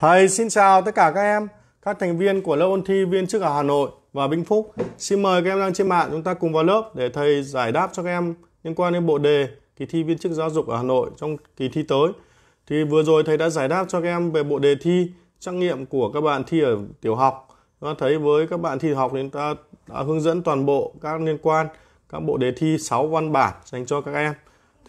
Thầy xin chào tất cả các em, các thành viên của lớp ôn thi viên chức ở Hà Nội và Vĩnh Phúc. Xin mời các em đang trên mạng chúng ta cùng vào lớp để thầy giải đáp cho các em liên quan đến bộ đề kỳ thi viên chức giáo dục ở Hà Nội trong kỳ thi tới. Thì vừa rồi thầy đã giải đáp cho các em về bộ đề thi trắc nghiệm của các bạn thi ở tiểu học. Chúng ta thấy với các bạn thi học thì chúng ta đã hướng dẫn toàn bộ các liên quan các bộ đề thi 6 văn bản dành cho các em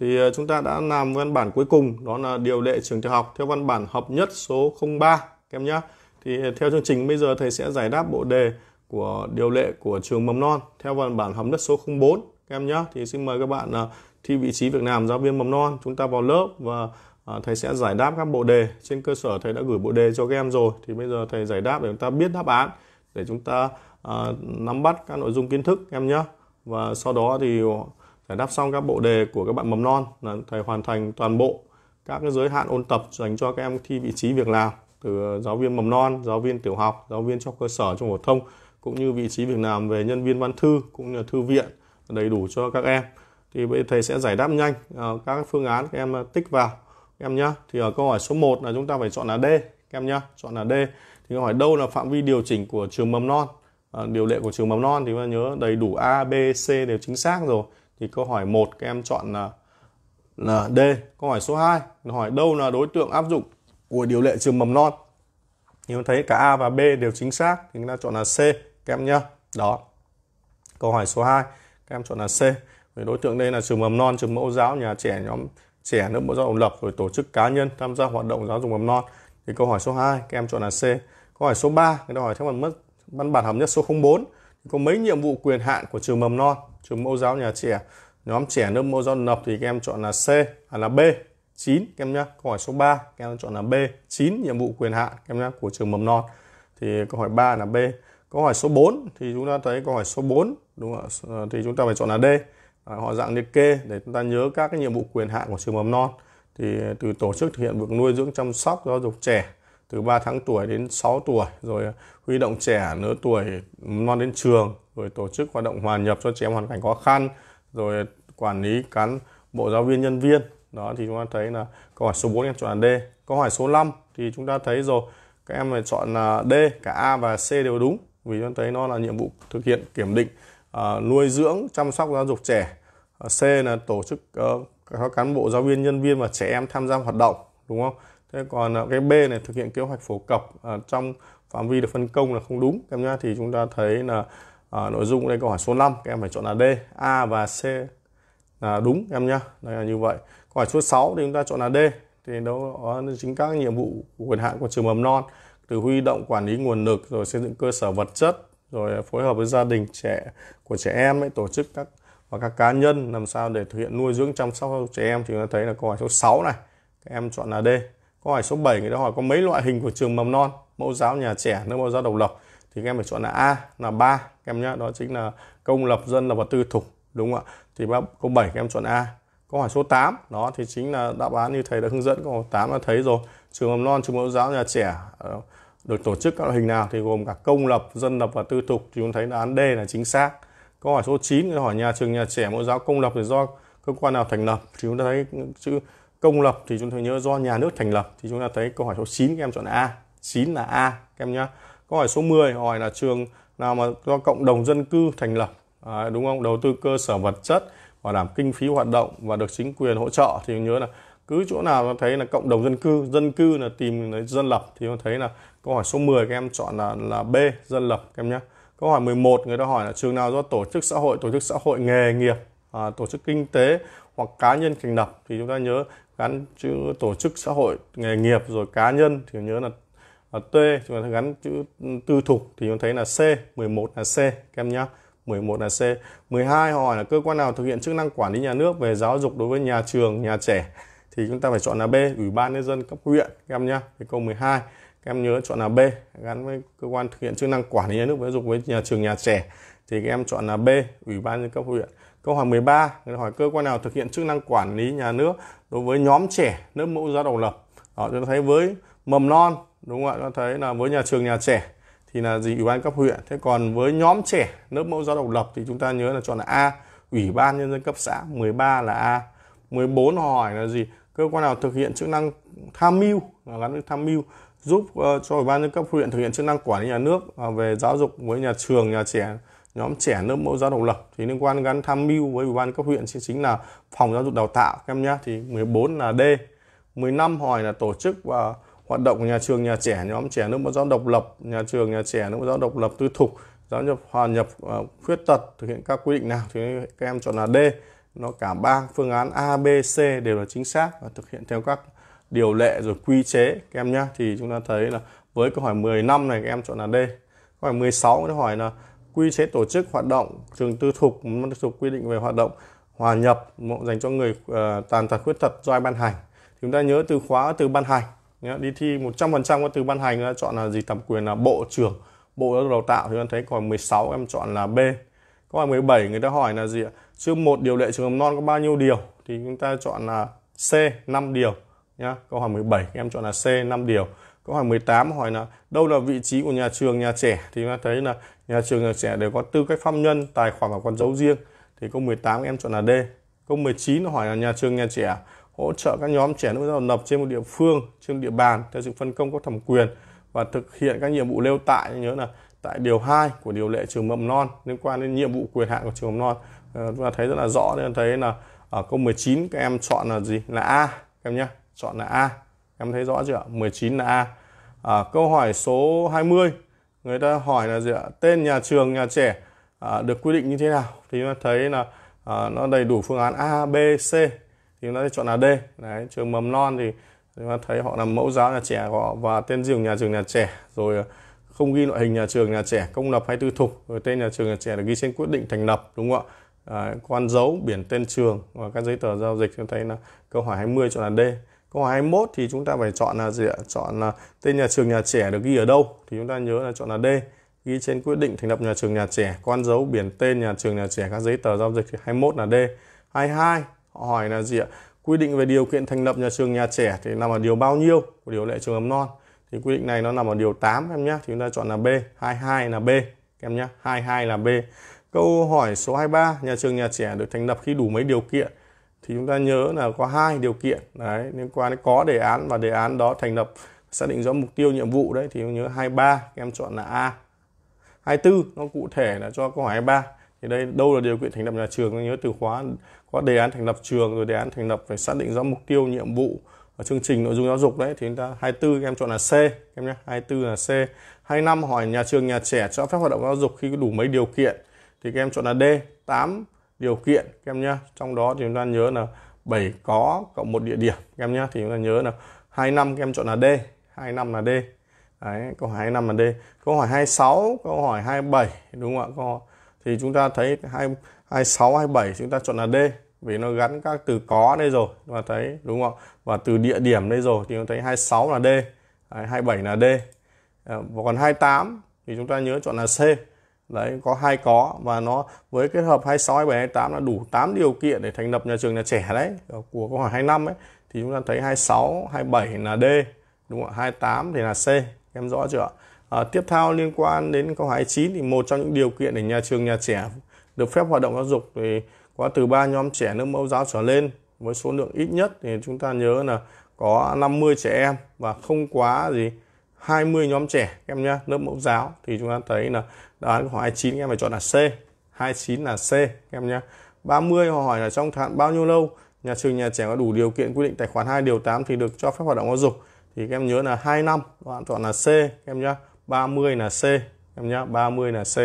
thì ờ, chúng ta đã làm văn bản cuối cùng đó là điều lệ trường tiểu học theo văn bản hợp nhất số 03 các em nhé thì ờ, theo chương trình bây giờ thầy sẽ giải đáp bộ đề của điều lệ của trường mầm non theo văn bản hợp nhất số 04 các em nhé thì xin mời các bạn ờ, thi vị trí việc làm giáo viên mầm non chúng ta vào lớp và thầy sẽ giải đáp các bộ đề trên cơ sở thầy đã gửi bộ đề cho các em rồi thì bây giờ thầy giải đáp để chúng ta biết đáp án để chúng ta nắm bắt các nội dung kiến thức em nhé và sau đó thì giải đáp xong các bộ đề của các bạn mầm non là thầy hoàn thành toàn bộ các cái giới hạn ôn tập dành cho các em thi vị trí việc làm từ giáo viên mầm non, giáo viên tiểu học, giáo viên cho cơ sở trung học thông cũng như vị trí việc làm về nhân viên văn thư cũng như thư viện đầy đủ cho các em. Thì bây thầy sẽ giải đáp nhanh à, các phương án các em à, tích vào các em nhá. Thì ở câu hỏi số 1 là chúng ta phải chọn là D các em nhá, chọn là D. Thì câu hỏi đâu là phạm vi điều chỉnh của trường mầm non? À, điều lệ của trường mầm non thì nhớ đầy đủ A, B, C đều chính xác rồi thì câu hỏi 1 các em chọn là là D. Câu hỏi số 2 hỏi đâu là đối tượng áp dụng của điều lệ trường mầm non. Thì chúng thấy cả A và B đều chính xác thì chúng ta chọn là C các em nhá. Đó. Câu hỏi số 2 các em chọn là C. Vì đối tượng đây là trường mầm non, trường mẫu giáo, nhà trẻ, nhóm trẻ nước mẫu giáo độc lập rồi tổ chức cá nhân tham gia hoạt động giáo dục mầm non. Thì câu hỏi số 2 các em chọn là C. Câu hỏi số 3 người ta hỏi theo phần mất văn bản hợp nhất số 04 có mấy nhiệm vụ quyền hạn của trường mầm non trường mẫu giáo nhà trẻ nhóm trẻ lớp mẫu giáo lập thì các em chọn là C à là B 9 các em nhé câu hỏi số 3 các em chọn là B 9 nhiệm vụ quyền hạn các em nhé của trường mầm non thì câu hỏi 3 là B câu hỏi số 4 thì chúng ta thấy câu hỏi số 4 đúng không ạ? Ờ, thì chúng ta phải chọn là D à, họ dạng liệt kê để chúng ta nhớ các cái nhiệm vụ quyền hạn của trường mầm non thì từ tổ chức thực hiện việc nuôi dưỡng chăm sóc giáo dục trẻ từ 3 tháng tuổi đến 6 tuổi rồi ờ, huy động trẻ nửa tuổi non đến trường rồi tổ chức hoạt động hòa nhập cho trẻ em hoàn cảnh khó khăn rồi ờ, quản lý cán bộ giáo viên nhân viên đó thì chúng ta thấy là câu hỏi số 4 em chọn là D câu hỏi số 5 thì chúng ta thấy rồi các em phải chọn là D cả A và C đều đúng vì chúng ta thấy nó là nhiệm vụ thực hiện kiểm định uh, nuôi dưỡng chăm sóc giáo dục trẻ uh, C là tổ chức uh, các cán bộ giáo viên nhân viên và trẻ em tham gia hoạt động đúng không thế còn à, cái b này thực hiện kế hoạch phổ cập à, trong phạm vi được phân công là không đúng các em nhá thì chúng ta thấy là à, nội dung đây câu hỏi số 5 các em phải chọn là d a và c là đúng các em nhá đây là như vậy câu hỏi số 6 thì chúng ta chọn là d thì đó chính các nhiệm vụ của quyền hạn của trường mầm non từ huy động quản lý nguồn lực rồi xây dựng cơ sở vật chất rồi phối hợp với gia đình trẻ của trẻ em ấy, tổ chức các và các cá nhân làm sao để thực hiện nuôi dưỡng chăm sóc trẻ em thì chúng ta thấy là câu hỏi số 6 này các em chọn là D Câu hỏi số 7 người ta hỏi có mấy loại hình của trường mầm non, mẫu giáo nhà trẻ, nước mẫu giáo độc lập thì các em phải chọn là A là 3 các em nhé, đó chính là công lập, dân lập và tư thục đúng không ạ? Thì câu 7 các em chọn A. Câu hỏi số 8 đó thì chính là đáp án như thầy đã hướng dẫn câu hỏi 8 đã thấy rồi. Trường mầm non, trường mẫu giáo nhà trẻ ờ, được tổ chức các loại hình nào thì gồm cả công lập, dân lập và tư thục thì chúng thấy đáp án D là chính xác. Câu hỏi số 9 người hỏi nhà trường nhà trẻ mẫu giáo công lập thì do cơ quan nào thành lập thì chúng ta thấy chữ công lập thì chúng tôi nhớ do nhà nước thành lập thì chúng ta thấy câu hỏi số 9 các em chọn A 9 là A các em nhé câu hỏi số 10 hỏi là trường nào mà do cộng đồng dân cư thành lập à, đúng không đầu tư cơ sở vật chất bảo đảm kinh phí hoạt động và được chính quyền hỗ trợ thì nhớ là cứ chỗ nào nó thấy là cộng đồng dân cư dân cư là tìm là dân lập thì nó thấy là câu hỏi số 10 các em chọn là là B dân lập các em nhé câu hỏi 11 người ta hỏi là trường nào do tổ chức xã hội tổ chức xã hội nghề nghiệp à, tổ chức kinh tế hoặc cá nhân thành lập thì chúng ta nhớ gắn chữ tổ chức xã hội nghề nghiệp rồi cá nhân thì nhớ là ở T chúng ta gắn chữ tư thục thì chúng thấy là C 11 là C các em nhá 11 là C 12 hỏi là cơ quan nào thực hiện chức năng quản lý nhà nước về giáo dục đối với nhà trường nhà trẻ thì chúng ta phải chọn là B ủy ban nhân dân cấp huyện các em nhá thì câu 12 các em nhớ chọn là B gắn với cơ quan thực hiện chức năng quản lý nhà nước về giáo dục với nhà trường nhà trẻ thì các em chọn là B ủy ban nhân cấp huyện Câu hỏi 13 hỏi cơ quan nào thực hiện chức năng quản lý nhà nước đối với nhóm trẻ lớp mẫu giáo độc lập. Đó, chúng ta thấy với mầm non đúng không ạ? Chúng ta thấy là với nhà trường nhà trẻ thì là gì ủy ban cấp huyện. Thế còn với nhóm trẻ lớp mẫu giáo độc lập thì chúng ta nhớ là chọn là A, ủy ban nhân dân cấp xã 13 là A. 14 hỏi là gì? Cơ quan nào thực hiện chức năng tham mưu gắn với tham mưu giúp ờ, cho ủy ban nhân cấp huyện thực hiện chức năng quản lý nhà nước ờ, về giáo dục với nhà trường nhà trẻ nhóm trẻ lớp mẫu giáo độc lập thì liên quan gắn tham mưu với ủy ban cấp huyện chính chính là phòng giáo dục đào tạo các em nhé thì 14 là D 15 hỏi là tổ chức và hoạt động của nhà trường nhà trẻ nhóm trẻ nước mẫu giáo độc lập nhà trường nhà trẻ nước mẫu giáo độc lập tư thục giáo nhập hòa nhập uh, khuyết tật thực hiện các quy định nào thì các em chọn là D nó cả ba phương án A B C đều là chính xác và thực hiện theo các điều lệ rồi quy chế các em nhé thì chúng ta thấy là với câu hỏi 10 năm này các em chọn là D câu hỏi 16 nó hỏi là quy chế tổ chức hoạt động trường tư thục tư thục quy định về hoạt động hòa nhập dành cho người ờ, tàn tật khuyết tật do ai ban hành chúng ta nhớ từ khóa từ ban hành nhé. đi thi 100% các từ ban hành ta chọn là gì thẩm quyền là bộ trưởng bộ giáo dục đào tạo thì em thấy còn 16 em chọn là B câu hỏi 17 người ta hỏi là gì ạ chương một điều lệ trường mầm non có bao nhiêu điều thì chúng ta chọn là C 5 điều nhá câu hỏi 17 em chọn là C 5 điều câu hỏi 18 hỏi là đâu là vị trí của nhà trường nhà trẻ thì chúng ta thấy là nhà trường sẽ đều có tư cách pháp nhân tài khoản và con dấu riêng thì câu 18 em chọn là D câu 19 hỏi là nhà trường nhà trẻ hỗ trợ các nhóm trẻ nước ngoài nập trên một địa phương trên địa bàn theo sự phân công có thẩm quyền và thực hiện các nhiệm vụ nêu tại nhớ là tại điều 2 của điều lệ trường mầm non liên quan đến nhiệm vụ quyền hạn của trường mầm non à, chúng ta thấy rất là rõ nên thấy là ở câu 19 các em chọn là gì là A các em nhé chọn là A em thấy rõ chưa 19 là A à, câu hỏi số 20 người ta hỏi là gì ạ tên nhà trường nhà trẻ à, được quy định như thế nào thì chúng ta thấy là à, nó đầy đủ phương án A B C thì chúng ta sẽ chọn là D đấy trường mầm non thì chúng ta thấy họ làm mẫu giáo nhà trẻ họ và tên riêng nhà trường nhà trẻ rồi à, không ghi loại hình nhà trường nhà trẻ công lập hay tư thục rồi tên nhà trường nhà trẻ là ghi trên quyết định thành lập đúng không ạ à, con dấu biển tên trường và các giấy tờ giao dịch chúng ta thấy là câu hỏi 20 chọn là D Câu 21 thì chúng ta phải chọn là gì ạ? Chọn là tên nhà trường nhà trẻ được ghi ở đâu? Thì chúng ta nhớ là chọn là D. Ghi trên quyết định thành lập nhà trường nhà trẻ, con dấu biển tên nhà trường nhà trẻ các giấy tờ giao dịch thì 21 là D. 22 họ hỏi là gì ạ? Quy định về điều kiện thành lập nhà trường nhà trẻ thì nằm ở điều bao nhiêu của điều lệ trường mầm non? Thì quy định này nó nằm ở điều 8 em nhé. Thì chúng ta chọn là B. 22 là B em nhé. 22 là B. Câu hỏi số 23, nhà trường nhà trẻ được thành lập khi đủ mấy điều kiện? thì chúng ta nhớ là có hai điều kiện đấy, liên quan đến có đề án và đề án đó thành lập xác định rõ mục tiêu nhiệm vụ đấy thì nhớ 23 các em chọn là A 24 nó cụ thể là cho câu hỏi 23 thì đây đâu là điều kiện thành lập nhà trường nhớ từ khóa có đề án thành lập trường rồi đề án thành lập phải xác định rõ mục tiêu nhiệm vụ và ờ, chương trình nội dung giáo dục đấy thì chúng ta 24 các em chọn là C em nhé 24 là C 25 hỏi nhà trường nhà trẻ cho phép hoạt động giáo dục khi đủ mấy điều kiện thì các em chọn là D 8 điều kiện các em nhé trong đó thì chúng ta nhớ là 7 có cộng một địa điểm các em nhé thì chúng ta nhớ là hai năm các em chọn là D hai năm là D Đấy, câu hỏi năm là D câu hỏi 26 câu hỏi 27 đúng không ạ câu hỏi thì chúng ta thấy 2, 26 27 chúng ta chọn là D vì nó gắn các từ có đây rồi và thấy đúng không ạ và từ địa điểm đây rồi thì chúng thấy 26 là D Đấy, 27 là D ờ, và còn 28 thì chúng ta nhớ chọn là C đấy có hai có và nó với kết hợp 26 27 28 là đủ 8 điều kiện để thành lập nhà trường nhà trẻ đấy ờ, của câu hỏi 25 ấy thì chúng ta thấy 26 27 là D đúng không ạ 28 thì là C em rõ chưa à, tiếp theo liên quan đến câu hỏi 29 thì một trong những điều kiện để nhà trường nhà trẻ được phép hoạt động giáo dục thì có từ ba nhóm trẻ nước mẫu giáo trở lên với số lượng ít nhất thì chúng ta nhớ là có 50 trẻ em và không quá gì 20 nhóm trẻ em nhé lớp mẫu giáo thì chúng ta thấy là đó án câu hỏi 29 em phải chọn là C 29 là C các em nhé 30 họ hỏi là trong hạn bao nhiêu lâu nhà trường nhà trẻ có đủ điều kiện quy định tài khoản 2 điều 8 thì được cho phép hoạt động giáo dục thì các em nhớ là 2 năm bạn chọn là C các em nhé 30 là C các em nhé 30 là C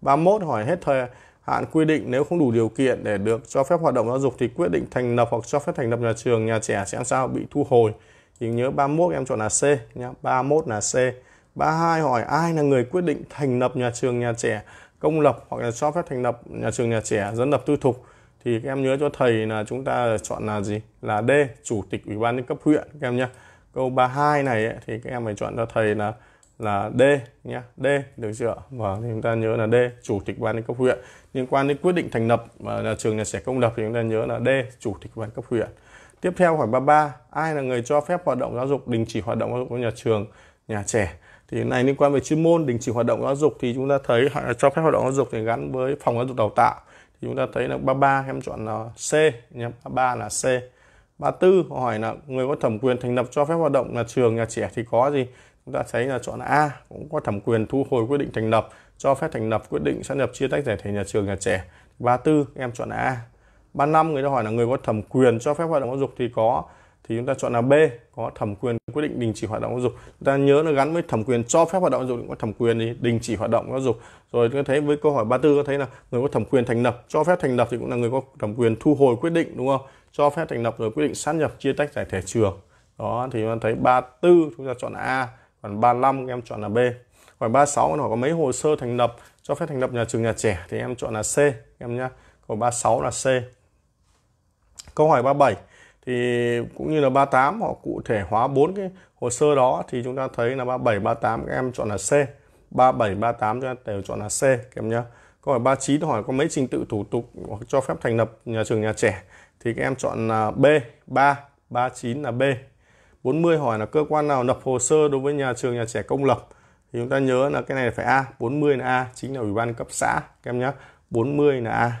31 hỏi hết thời hạn quy định nếu không đủ điều kiện để được cho phép hoạt động giáo dục thì quyết định thành lập hoặc cho phép thành lập nhà trường nhà trẻ sẽ làm sao bị thu hồi thì nhớ 31 em chọn là C nhé 31 là C 32 hỏi ai là người quyết định thành lập nhà trường nhà trẻ công lập hoặc là cho phép thành lập nhà trường nhà trẻ dân lập tư thục thì các em nhớ cho thầy là chúng ta chọn là gì là D chủ tịch ủy ban cấp huyện các em nhé câu 32 này ấy, thì các em phải chọn cho thầy là là D nhé D được chưa và vâng, chúng ta nhớ là D chủ tịch ban cấp huyện liên quan đến quyết định thành lập ờ, nhà trường nhà trẻ công lập thì chúng ta nhớ là D chủ tịch ban cấp huyện tiếp theo hỏi 33 ai là người cho phép hoạt động giáo dục đình chỉ hoạt động giáo dục của nhà trường nhà trẻ thì này liên quan về chuyên môn đình chỉ hoạt động giáo dục thì chúng ta thấy cho phép hoạt động giáo dục thì gắn với phòng giáo dục đào tạo thì chúng ta thấy là 33 em chọn là C nhé 33 là C 34 họ hỏi là người có thẩm quyền thành lập cho phép hoạt động là trường nhà trẻ thì có gì chúng ta thấy là chọn A cũng có thẩm quyền thu hồi quyết định thành lập cho phép thành lập quyết định sát nhập chia tách giải thể nhà trường nhà trẻ 34 em chọn là A 35 người ta hỏi là người có thẩm quyền cho phép hoạt động giáo dục thì có thì chúng ta chọn là B có thẩm quyền quyết định đình chỉ hoạt động giáo dục chúng ta nhớ nó gắn với thẩm quyền cho phép hoạt động giáo dục có thẩm quyền thì đình chỉ hoạt động giáo dục rồi chúng ta thấy với câu hỏi 34 có thấy là người có thẩm quyền thành lập cho phép thành lập thì cũng là người có thẩm quyền thu hồi quyết định đúng không cho phép thành lập rồi quyết định sát nhập chia tách giải thể trường đó thì chúng ta thấy 34 chúng ta chọn là A còn 35 các em chọn là B hỏi 36 nó có mấy hồ sơ thành lập cho phép thành lập nhà trường nhà trẻ thì em chọn là C em nhá câu 36 là C câu hỏi 37 thì cũng như là 38 họ cụ thể hóa bốn cái hồ sơ đó thì chúng ta thấy là 37 38 các em chọn là C 37 38 chúng ta đều chọn là C các em nhé câu hỏi 39 hỏi có mấy trình tự thủ tục cho phép thành lập nhà trường nhà trẻ thì các em chọn là B 3 39 là B 40 hỏi là cơ quan nào lập hồ sơ đối với nhà trường nhà trẻ công lập thì chúng ta nhớ là cái này phải A 40 là A chính là ủy ban cấp xã các em nhé 40 là A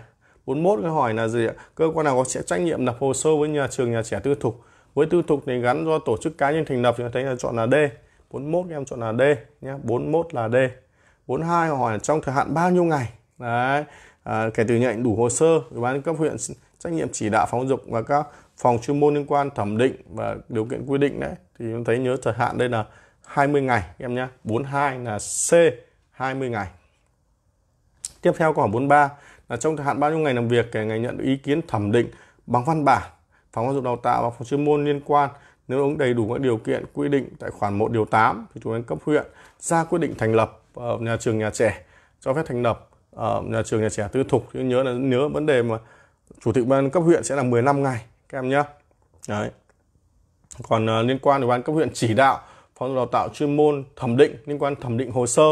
41 cái hỏi là gì ạ? Cơ quan nào có sẽ trách nhiệm lập hồ sơ với nhà trường nhà trẻ tư thục. Với tư thục thì gắn do tổ chức cá nhân thành lập thì thấy là chọn là D. 41 các em chọn là D nhé. 41 là D. 42 hỏi là trong thời hạn bao nhiêu ngày? Đấy. À, kể từ nhận đủ hồ sơ, ủy ban cấp huyện trách nhiệm chỉ đạo phóng dục và các phòng chuyên môn liên quan thẩm định và điều kiện quy định đấy thì chúng thấy nhớ thời hạn đây là 20 ngày em nhé 42 là C 20 ngày tiếp theo câu hỏi 43 là trong thời hạn bao nhiêu ngày làm việc kể ngày nhận được ý kiến thẩm định bằng văn bản phòng giáo dục đào tạo và phòng chuyên môn liên quan nếu ông đầy đủ các điều kiện quy định tại khoản 1 điều 8 thì chúng anh cấp huyện ra quyết định thành lập uh, nhà trường nhà trẻ cho phép thành lập uh, nhà trường nhà trẻ tư thục chứ nhớ là nhớ vấn đề mà chủ tịch ban cấp huyện sẽ là 15 ngày các em nhé đấy còn uh, liên quan đến ban cấp huyện chỉ đạo phòng đào tạo chuyên môn thẩm định liên quan thẩm định hồ sơ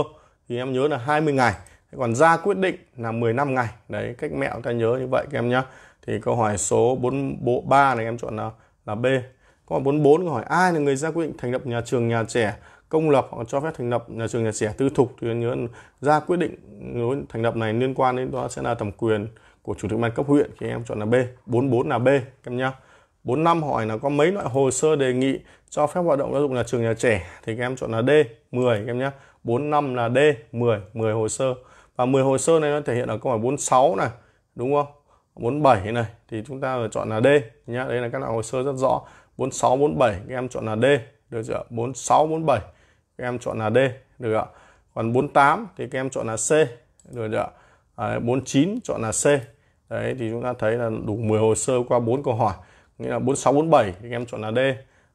thì em nhớ là 20 ngày còn ra quyết định là 15 ngày đấy cách mẹo ta nhớ như vậy các em nhá thì câu hỏi số 43 này em chọn là là B câu hỏi 44 câu hỏi ai là người ra quyết định thành lập nhà trường nhà trẻ công lập hoặc cho phép thành lập nhà trường nhà trẻ tư thục thì nhớ ra quyết định thành lập này liên quan đến đó sẽ là thẩm quyền của chủ tịch ban cấp huyện thì em chọn là B 44 là B các em nhé 45 hỏi là có mấy loại hồ sơ đề nghị cho phép hoạt động giáo dục nhà trường nhà trẻ thì các em chọn là D 10 các em nhé 45 là D 10 10 hồ sơ và 10 hồ sơ này nó thể hiện ở câu hỏi 46 này đúng không 47 này thì chúng ta chọn là D nhá đây là các loại hồ sơ rất rõ 46 47 các em chọn là D được chưa 46 47 các em chọn là D được ạ còn 48 thì các em chọn là C được chưa à, 49 chọn là C đấy thì chúng ta thấy là đủ 10 hồ sơ qua 4 câu hỏi nghĩa là 46 47 thì các em chọn là D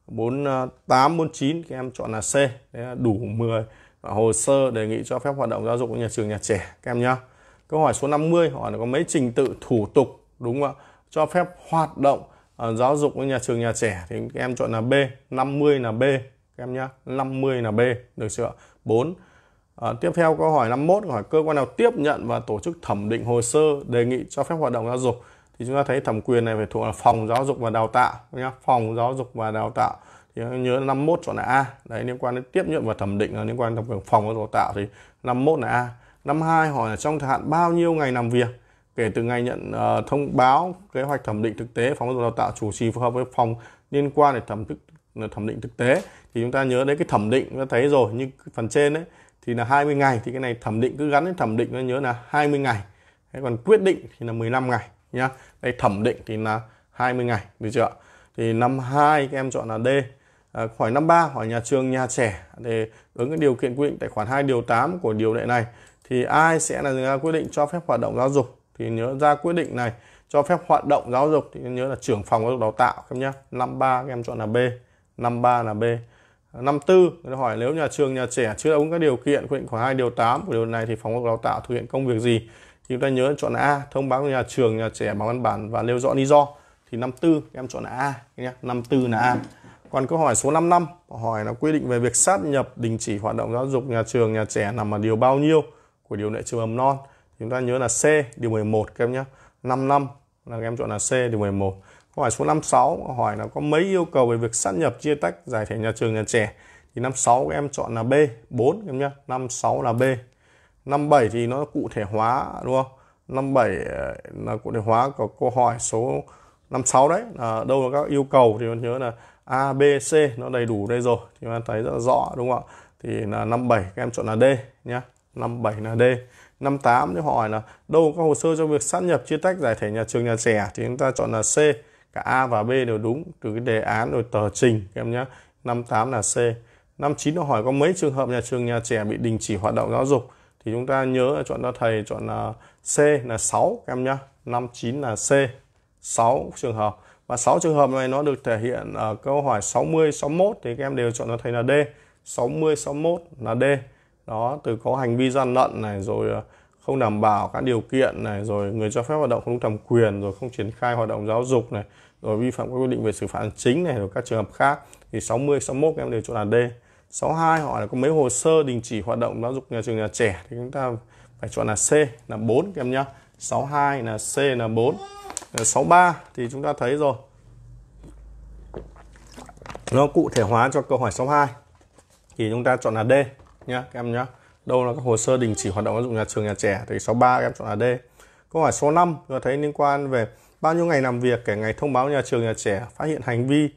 48 49 à, các em chọn là C đấy là đủ 10 hồ sơ đề nghị cho phép hoạt động giáo dục của nhà trường nhà trẻ các em nhá câu hỏi số 50 hỏi là có mấy trình tự thủ tục đúng không ạ cho phép hoạt động uh, giáo dục của nhà trường nhà trẻ thì các em chọn là B 50 là B các em nhá 50 là B được chưa 4 À, ờ, tiếp theo câu hỏi 51 hỏi cơ quan nào tiếp nhận và tổ chức thẩm định hồ sơ đề nghị cho phép hoạt động giáo dục thì chúng ta thấy thẩm quyền này phải thuộc là phòng giáo dục và đào tạo nhá phòng giáo dục và đào tạo nhớ 51 chọn là A đấy liên quan đến tiếp nhận và thẩm định là liên quan đến phòng và đào tạo thì 51 là A 52 hỏi là trong thời hạn bao nhiêu ngày làm việc kể từ ngày nhận uh, thông báo kế hoạch thẩm định thực tế phòng đào tạo chủ trì phù hợp với phòng liên quan để thẩm ờ, thẩm định thực tế thì chúng ta nhớ đến cái thẩm định chúng ta thấy rồi như phần trên đấy thì là 20 ngày thì cái này thẩm định cứ gắn đến thẩm định nó nhớ là 20 ngày thế còn quyết định thì là 15 ngày nhá đây thẩm định thì là 20 ngày được chưa thì năm 2 các em chọn là D À, khỏi khoản 53 hỏi nhà trường nhà trẻ để ứng cái điều kiện quy định tại khoản 2 điều 8 của điều lệ này thì ai sẽ là ra quyết định cho phép hoạt động giáo dục thì nhớ ra quyết định này cho phép hoạt động giáo dục thì nhớ là trưởng phòng giáo dục đào tạo các em nhé 53 các em chọn là B 53 là B 54 người hỏi nếu nhà trường nhà trẻ chưa đáp ứng các điều kiện quy định khoảng 2 điều 8 của điều này thì phòng giáo dục đào tạo thực hiện công việc gì thì chúng ta nhớ chọn A thông báo nhà trường nhà trẻ bằng văn bản và nêu rõ lý do thì 54 các em chọn là A nhé 54 là A còn câu hỏi số 55 hỏi là quy định về việc sát nhập đình chỉ hoạt động giáo dục nhà trường nhà trẻ nằm ở điều bao nhiêu của điều lệ trường mầm non. Chúng ta nhớ là C điều 11 các em nhé. 5 năm là các em chọn là C điều 11. Câu hỏi số 56 hỏi là có mấy yêu cầu về việc sát nhập chia tách giải thể nhà trường nhà trẻ. Thì 56 các em chọn là B 4 các em nhé. 56 là B. 57 thì nó cụ thể hóa đúng không? 57 ờ, là cụ thể hóa của câu hỏi số 56 đấy. là đâu là các yêu cầu thì nhớ là A, B, C nó đầy đủ đây rồi thì bạn thấy rất là rõ đúng không ạ thì là 57 các em chọn là D nhé 57 là D 58 thì hỏi là đâu có hồ sơ cho việc sát nhập chia tách giải thể nhà trường nhà trẻ thì chúng ta chọn là C cả A và B đều đúng từ cái đề án rồi tờ trình các em nhé 58 là C 59 nó hỏi có mấy trường hợp nhà trường nhà trẻ bị đình chỉ hoạt động giáo dục thì chúng ta nhớ là chọn cho thầy chọn là C là 6 các em nhé 59 là C 6 trường hợp và sáu trường hợp này nó được thể hiện ở câu hỏi 60 61 thì các em đều chọn cho thầy là D 60 61 là D đó từ có hành vi gian lận này rồi ờ, không đảm bảo các điều kiện này rồi người cho phép hoạt động không thẩm quyền rồi không triển khai hoạt động giáo dục này rồi vi phạm các quy định về xử phạt hành chính này rồi các trường hợp khác thì 60 61 các em đều chọn là D 62 hỏi là có mấy hồ sơ đình chỉ hoạt động giáo dục nhà trường nhà trẻ thì chúng ta phải chọn là C là 4 các em nhá 62 là C là 4 63 thì chúng ta thấy rồi nó cụ thể hóa cho câu hỏi 62 thì chúng ta chọn là D nhé các em nhé đâu là các hồ sơ đình chỉ hoạt động giáo dục nhà trường nhà trẻ thì 63 các em chọn là D câu hỏi số 5 chúng ta thấy liên quan về bao nhiêu ngày làm việc kể ngày thông báo nhà trường nhà trẻ phát hiện hành vi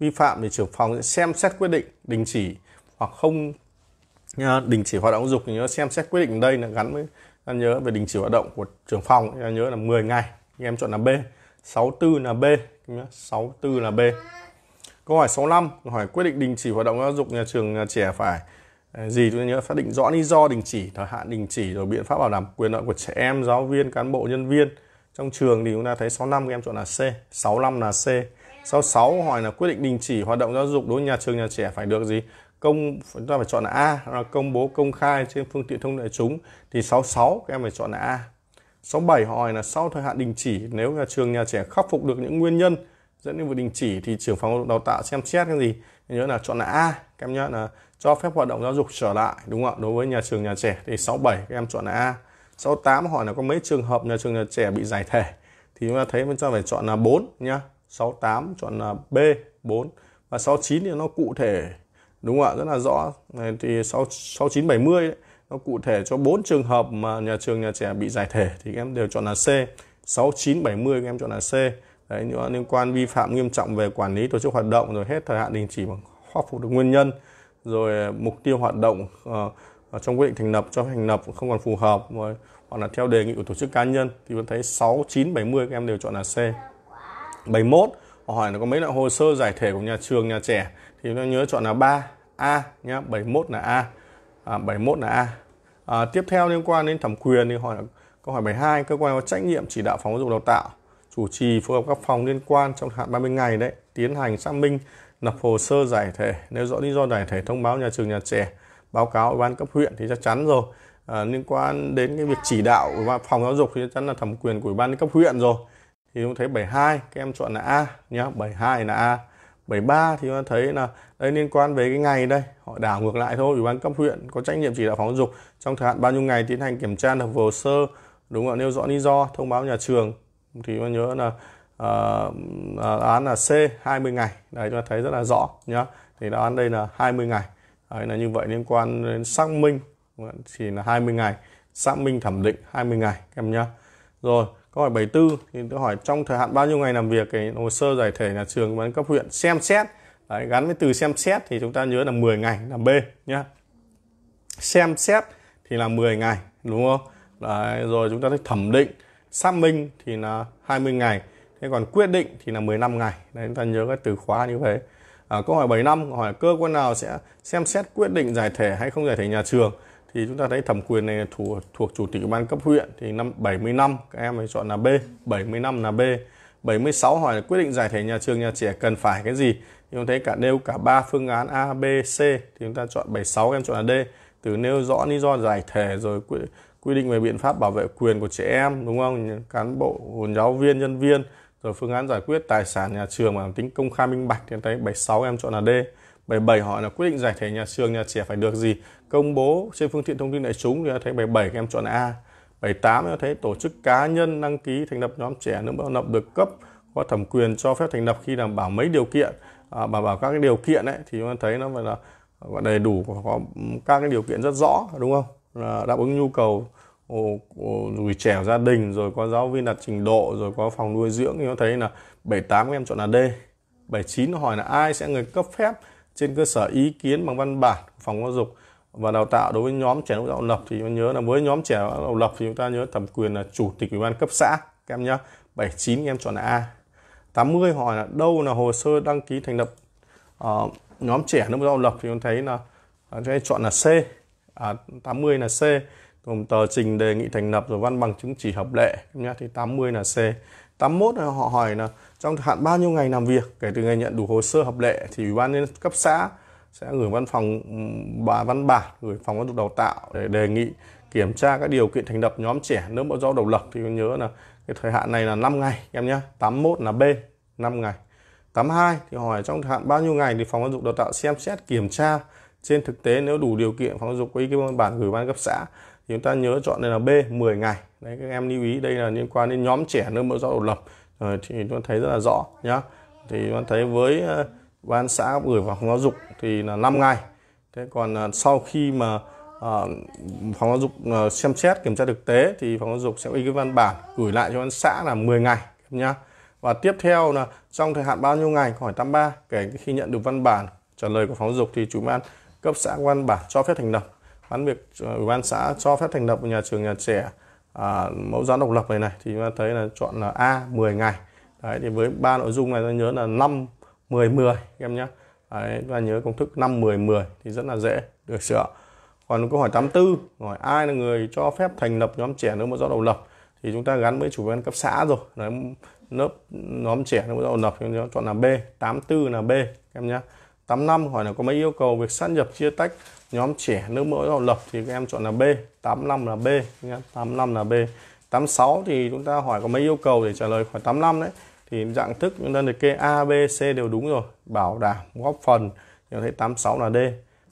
vi phạm thì trưởng phòng sẽ xem xét quyết định đình chỉ hoặc không đình chỉ hoạt động giáo dục thì nhớ xem xét quyết định đây là gắn với nhớ về đình chỉ hoạt động của trưởng phòng nhớ là 10 ngày nhưng em chọn là B 64 là B 64 là B câu hỏi 65 hỏi quyết định đình chỉ hoạt động giáo dục nhà trường nhà trẻ phải à, gì chúng ta nhớ xác định rõ lý do đình chỉ thời hạn đình chỉ rồi biện pháp bảo đảm quyền lợi của trẻ em giáo viên cán bộ nhân viên trong trường thì chúng ta thấy 65 các em chọn là C 65 là C 66 hỏi là quyết định đình chỉ hoạt động giáo dục đối với nhà trường nhà trẻ phải được gì công chúng ta phải chọn là A là công bố công khai trên phương tiện thông đại chúng thì 66 các em phải chọn là A 67 họ hỏi là sau thời hạn đình chỉ nếu nhà trường nhà trẻ khắc phục được những nguyên nhân dẫn đến việc đình chỉ thì trưởng phòng đào tạo xem xét cái gì nhớ là chọn là A các em nhớ là cho phép hoạt động giáo dục trở lại đúng không ạ đối với nhà trường nhà trẻ thì 67 các em chọn là A 68 hỏi là có mấy trường hợp nhà trường nhà trẻ bị giải thể thì chúng ta thấy chúng ta phải chọn là 4 nhá 68 chọn là B 4 và 69 thì nó cụ thể đúng không ạ rất là rõ thì 6 69 70 ấy cụ thể cho bốn trường hợp mà nhà trường nhà trẻ bị giải thể thì các em đều chọn là C 6970 các em chọn là C đấy liên quan vi phạm nghiêm trọng về quản lý tổ chức hoạt động rồi hết thời hạn đình chỉ bằng khắc phục được nguyên nhân rồi à, mục tiêu hoạt động uh, trong quyết định thành lập cho thành lập không còn phù hợp rồi hoặc là theo đề nghị của tổ chức cá nhân thì vẫn thấy 6970 các em đều chọn là C 71 hỏi là có mấy loại hồ sơ giải thể của nhà trường nhà trẻ thì nó nhớ chọn là 3 A nhá 71 là A à, 71 là A à, tiếp theo liên quan đến thẩm quyền thì hỏi là câu hỏi 72 cơ quan có trách nhiệm chỉ đạo phòng giáo dục đào tạo chủ trì phối hợp các phòng liên quan trong hạn 30 ngày đấy tiến hành xác minh lập hồ sơ giải thể nếu rõ lý do giải thể thông báo nhà trường nhà trẻ báo cáo ủy ban cấp huyện thì chắc chắn rồi à, liên quan đến cái việc chỉ đạo và phòng giáo dục thì chắc chắn là thẩm quyền của ủy ban cấp huyện rồi thì chúng thấy 72 các em chọn là A nhá 72 là A 73 thì chúng ta thấy là đây liên quan về cái ngày đây họ đảo ngược lại thôi ủy ban cấp huyện có trách nhiệm chỉ đạo phòng giáo dục trong thời hạn bao nhiêu ngày tiến hành kiểm tra lập hồ sơ đúng không nêu rõ lý do thông báo nhà trường thì tôi nhớ là uh, án là C 20 ngày đấy chúng ta thấy rất là rõ nhá thì đáp án đây là 20 ngày đấy là như vậy liên quan đến xác minh chỉ là 20 ngày xác minh thẩm định 20 ngày em nhá rồi câu hỏi 74 thì tôi hỏi trong thời hạn bao nhiêu ngày làm việc cái hồ sơ giải thể nhà trường bán cấp huyện xem xét Đấy, gắn với từ xem xét thì chúng ta nhớ là 10 ngày là B nhé xem xét thì là 10 ngày đúng không Đấy, rồi chúng ta sẽ thẩm định xác minh thì là 20 ngày thế còn quyết định thì là 15 ngày đấy chúng ta nhớ cái từ khóa như thế à, câu hỏi 75 hỏi cơ quan nào sẽ xem xét quyết định giải thể hay không giải thể nhà trường thì chúng ta thấy thẩm quyền này thuộc thuộc chủ tịch ủy ban cấp huyện thì năm 70 năm các em phải chọn là B 70 năm là B 76 hỏi là quyết định giải thể nhà trường nhà trẻ cần phải cái gì thì chúng thấy cả nêu cả ba phương án A B C thì chúng ta chọn 76 em chọn là D từ nêu rõ lý do giải thể rồi quy, quy định về biện pháp bảo vệ quyền của trẻ em đúng không cán bộ giáo viên nhân viên rồi phương án giải quyết tài sản nhà trường mà tính công khai minh bạch thì thấy 76 em chọn là D 77 hỏi là quyết định giải thể nhà trường nhà trẻ phải được gì công bố trên phương tiện thông tin đại chúng thì thấy 77 các em chọn là A 78 cho thấy tổ chức cá nhân đăng ký thành lập nhóm trẻ nước bạn lập được cấp có thẩm quyền cho phép thành lập khi đảm bảo mấy điều kiện à, bảo bảo các cái điều kiện ấy thì chúng ta thấy nó phải là gọi đầy đủ có các cái điều kiện rất rõ đúng không à, đáp ứng nhu cầu gửi trẻ gia đình rồi có giáo viên đạt trình độ rồi có phòng nuôi dưỡng thì nó thấy là 78 em chọn là D 79 hỏi là ai sẽ người cấp phép trên cơ sở ý kiến bằng văn bản phòng giáo dục và đào tạo đối với nhóm trẻ độc lập thì nhớ là với nhóm trẻ độc lập thì chúng ta nhớ thẩm quyền là chủ tịch ủy ban cấp xã các em nhé 79 em chọn là A 80 hỏi là đâu là hồ sơ đăng ký thành lập uh, nhóm trẻ nước đào lập thì chúng thấy là chúng à, ta chọn là C à, 80 là C gồm tờ trình đề nghị thành lập rồi văn bằng chứng chỉ hợp lệ nhá thì 80 là C 81 là họ hỏi là trong hạn bao nhiêu ngày làm việc kể từ ngày nhận đủ hồ sơ hợp lệ thì ủy ban nhân cấp xã sẽ gửi văn phòng bà văn bản gửi phòng giáo dục đào tạo để đề nghị kiểm tra các điều kiện thành lập nhóm trẻ nếu mẫu giáo độc lập thì nhớ là cái thời hạn này là 5 ngày em nhé 81 là B 5 ngày 82 thì hỏi trong thời hạn bao nhiêu ngày thì phòng giáo dục đào tạo xem xét kiểm tra trên thực tế nếu đủ điều kiện phòng giáo dục có ý kiến văn bản gửi ban cấp xã thì chúng ta nhớ chọn đây là B 10 ngày đấy các em lưu ý đây là liên quan đến nhóm trẻ nơi mẫu giáo độc lập rồi thì chúng ta thấy rất là rõ nhá thì chúng ta thấy với ban xã gửi vào phòng giáo dục thì là 5 ngày thế còn à, sau khi mà uh, phòng giáo dục à, xem xét kiểm tra thực tế thì phòng giáo dục sẽ ghi cái văn bản gửi lại cho ban xã là 10 ngày nhá và tiếp theo là trong thời hạn bao nhiêu ngày câu hỏi 83 kể khi nhận được văn bản trả lời của phòng giáo dục thì chủ ban cấp xã văn bản cho phép thành lập bán việc ủy ban xã cho phép thành lập nhà trường nhà trẻ à, mẫu giáo độc lập này này thì chúng ta thấy là chọn là A 10 ngày đấy thì với ba nội dung này tôi nhớ là 5 10 10 em nhé Đấy, và nhớ công thức 5 10 10 thì rất là dễ được sửa. Còn câu hỏi 84 hỏi ai là người cho phép thành lập nhóm trẻ nước mẫu giáo độc lập thì chúng ta gắn với chủ ban cấp xã rồi. Đấy, lớp nhóm trẻ nước mẫu giáo độc lập chúng ta chọn là B, 84 là B các em nhé. 85 hỏi là có mấy yêu cầu việc sát nhập chia tách nhóm trẻ nước mẫu giáo độc lập thì các em chọn là B, 85 là B nhé, 85 là B. 86 thì chúng ta hỏi có mấy yêu cầu để trả lời khỏi 85 đấy thì dạng thức chúng ta được kê A, B, C đều đúng rồi bảo đảm góp phần chúng ta thấy 86 là D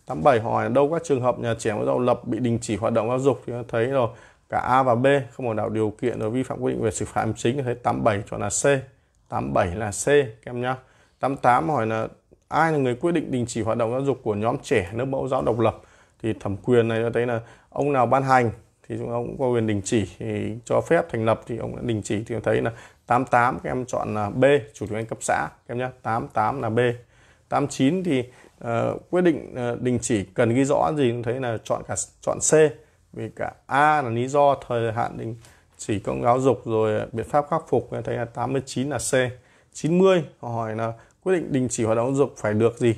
87 hỏi đâu các trường hợp nhà trẻ có dầu lập bị đình chỉ hoạt động giáo dục thì ta thấy rồi cả A và B không bảo đảo điều kiện rồi vi phạm quy định về xử phạt hành chính thấy 87 chọn là C 87 là C các em nhá 88 hỏi là ai là người quyết định đình chỉ hoạt động giáo dục của nhóm trẻ nước mẫu giáo độc lập thì thẩm quyền này cho thấy là ông nào ban hành thì chúng ông cũng có quyền đình chỉ thì cho phép thành lập thì ông đã đình chỉ thì thấy là 88 các em chọn là B chủ tịch anh cấp xã các em nhé 88 là B 89 thì uh, quyết định uh, đình chỉ cần ghi rõ gì thấy là chọn cả chọn C vì cả A là lý do thời hạn đình chỉ công giáo dục rồi ờ, biện pháp khắc phục thấy là 89 là C 90 họ hỏi là quyết định đình chỉ hoạt động giáo dục phải được gì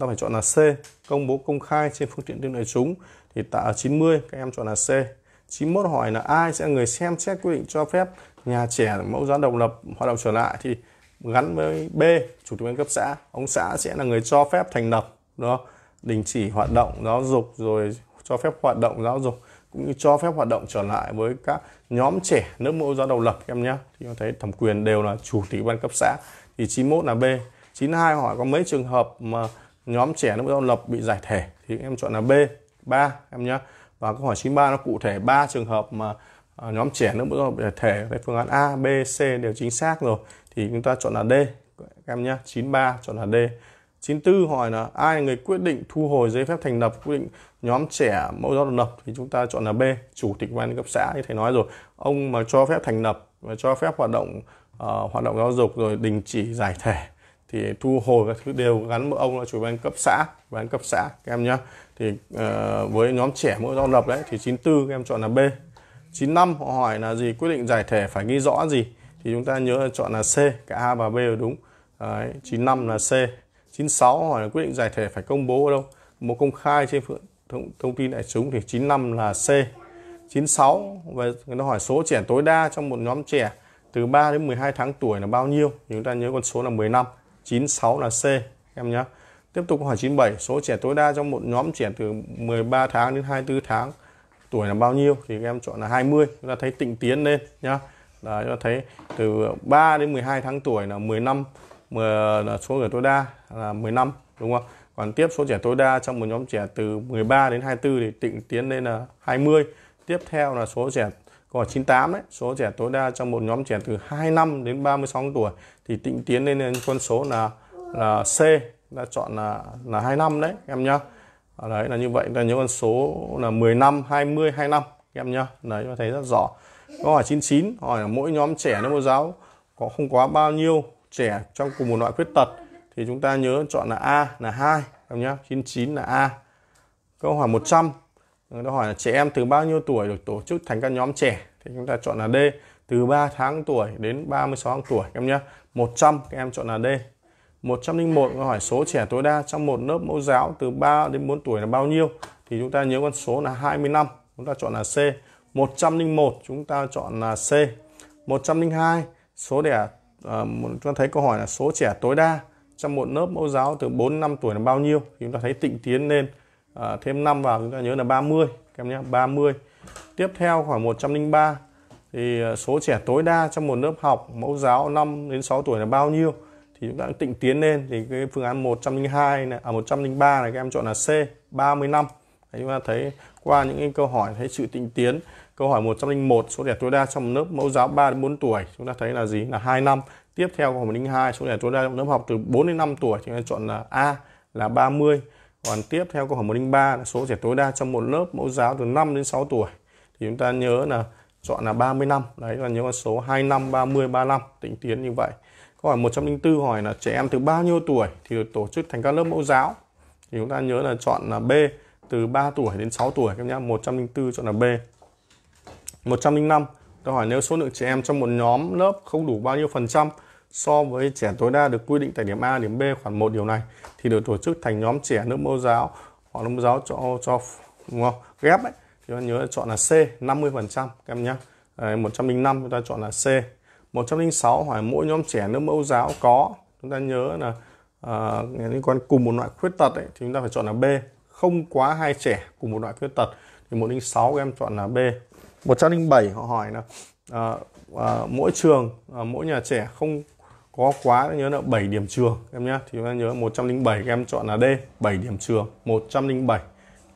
ta phải chọn là C công bố công khai trên phương tiện tuyên đại chúng thì tại 90 các em chọn là C 91 hỏi là ai sẽ người xem xét quyết định cho phép nhà trẻ mẫu giáo độc lập hoạt động trở lại thì gắn với B chủ tịch ban cấp xã ông xã sẽ là người cho phép thành lập đó đình chỉ hoạt động giáo dục rồi cho phép hoạt động giáo dục cũng như cho phép hoạt động trở lại với các nhóm trẻ nước mẫu giáo độc lập em nhé thì thấy thẩm quyền đều là chủ tịch ban cấp xã thì 91 là B 92 hỏi có mấy trường hợp mà nhóm trẻ nước mẫu giáo độc lập bị giải thể thì em chọn là B 3 em nhé và câu hỏi 93 nó cụ thể ba trường hợp mà À, nhóm trẻ nữa mỗi thể cái phương án A, B, C đều chính xác rồi thì chúng ta chọn là D các em nhé 93 chọn là D 94 hỏi là ai là người quyết định thu hồi giấy phép thành lập quyết định nhóm trẻ mẫu giáo lập thì chúng ta chọn là B chủ tịch ban cấp xã như thầy nói rồi ông mà cho phép thành lập và cho phép hoạt động uh, hoạt động giáo dục rồi đình chỉ giải thể thì thu hồi các thứ đều gắn với ông là chủ ban cấp xã ban cấp xã các em nhé thì uh, với nhóm trẻ mẫu giáo lập đấy thì 94 các em chọn là B 95 họ hỏi là gì quyết định giải thể phải ghi rõ gì thì chúng ta nhớ là chọn là C cả A và B là đúng Đấy, 95 là C 96 hỏi là quyết định giải thể phải công bố ở đâu một công khai trên phương thông, thông tin đại chúng thì 95 là C 96 và nó hỏi số trẻ tối đa trong một nhóm trẻ từ 3 đến 12 tháng tuổi là bao nhiêu thì chúng ta nhớ con số là 15 96 là C em nhé Tiếp tục hỏi 97, số trẻ tối đa trong một nhóm trẻ từ 13 tháng đến 24 tháng tuổi là bao nhiêu thì các em chọn là 20 chúng ta thấy tịnh tiến lên nhá Đấy, chúng ta thấy từ 3 đến 12 tháng tuổi là 15 10, là số người tối đa là 15 đúng không còn tiếp số trẻ tối đa trong một nhóm trẻ từ 13 đến 24 thì tịnh tiến lên là 20 tiếp theo là số trẻ còn 98 ấy, số trẻ tối đa trong một nhóm trẻ từ 25 đến 36 tuổi thì tịnh tiến lên con số là là C đã chọn là là 25 đấy em nhá À, đấy là như vậy là những con số là 15 20 25 em nhá đấy và thấy rất rõ câu hỏi 99 hỏi là mỗi nhóm trẻ trong mẫu giáo có không quá bao nhiêu trẻ trong cùng một loại khuyết tật thì chúng ta nhớ chọn là A là 2 em nhá 99 là A câu hỏi 100 nó hỏi là trẻ em từ bao nhiêu tuổi được tổ chức thành các nhóm trẻ thì chúng ta chọn là D từ 3 tháng tuổi đến 36 tháng tuổi em nhé 100 các em chọn là D 101 câu hỏi số trẻ tối đa trong một lớp mẫu giáo từ 3 đến 4 tuổi là bao nhiêu? Thì chúng ta nhớ con số là 25, chúng ta chọn là C. 101 chúng ta chọn là C. 102 số đẻ uh, chúng ta thấy câu hỏi là số trẻ tối đa trong một lớp mẫu giáo từ 4 năm tuổi là bao nhiêu? Thì chúng ta thấy tịnh tiến lên uh, thêm 5 vào chúng ta nhớ là 30 các em nhé, 30. Tiếp theo khoảng 103 thì à, số trẻ tối đa trong một lớp học mẫu giáo 5 đến 6 tuổi là bao nhiêu? thì chúng ta đã tịnh tiến lên thì cái phương án 102 này, à 103 này các em chọn là C 30 năm Đấy, chúng ta thấy qua những cái câu hỏi thấy sự tịnh tiến câu hỏi 101 số đẻ tối đa trong lớp mẫu giáo 3 đến 4 tuổi chúng ta thấy là gì là 2 năm tiếp theo câu hỏi 102 số đẻ tối đa trong lớp học từ 4 đến 5 tuổi chúng ta chọn là A là 30 còn tiếp theo câu hỏi 103 là số trẻ tối đa trong một lớp mẫu giáo từ 5 đến 6 tuổi thì chúng ta nhớ là chọn là 30 năm đấy là nhớ con số 2 năm 30 35 tịnh tiến như vậy Câu hỏi 104 hỏi là trẻ em từ bao nhiêu tuổi thì được tổ chức thành các lớp mẫu giáo. Thì chúng ta nhớ là chọn là B từ 3 tuổi đến 6 tuổi các nhá. 104 chọn là B. 105 câu hỏi nếu số lượng trẻ em trong một nhóm lớp không đủ bao nhiêu phần trăm so với trẻ tối đa được quy định tại điểm A điểm B khoảng 1 điều này thì được tổ chức thành nhóm trẻ lớp mẫu giáo hoặc lớp mẫu giáo cho cho đúng không? ghép ấy. Chúng nhớ là chọn là C 50% các em nhé. 105 chúng ta chọn là C 106 hỏi mỗi nhóm trẻ nước mẫu giáo có chúng ta nhớ là uh, liên quan cùng một loại khuyết tật ấy, thì chúng ta phải chọn là B không quá hai trẻ cùng một loại khuyết tật thì 106 các em chọn là B 107 họ hỏi là uh, uh, mỗi trường uh, mỗi nhà trẻ không có quá nhớ là 7 điểm trường em nhé thì chúng ta nhớ 107 các em chọn là D 7 điểm trường 107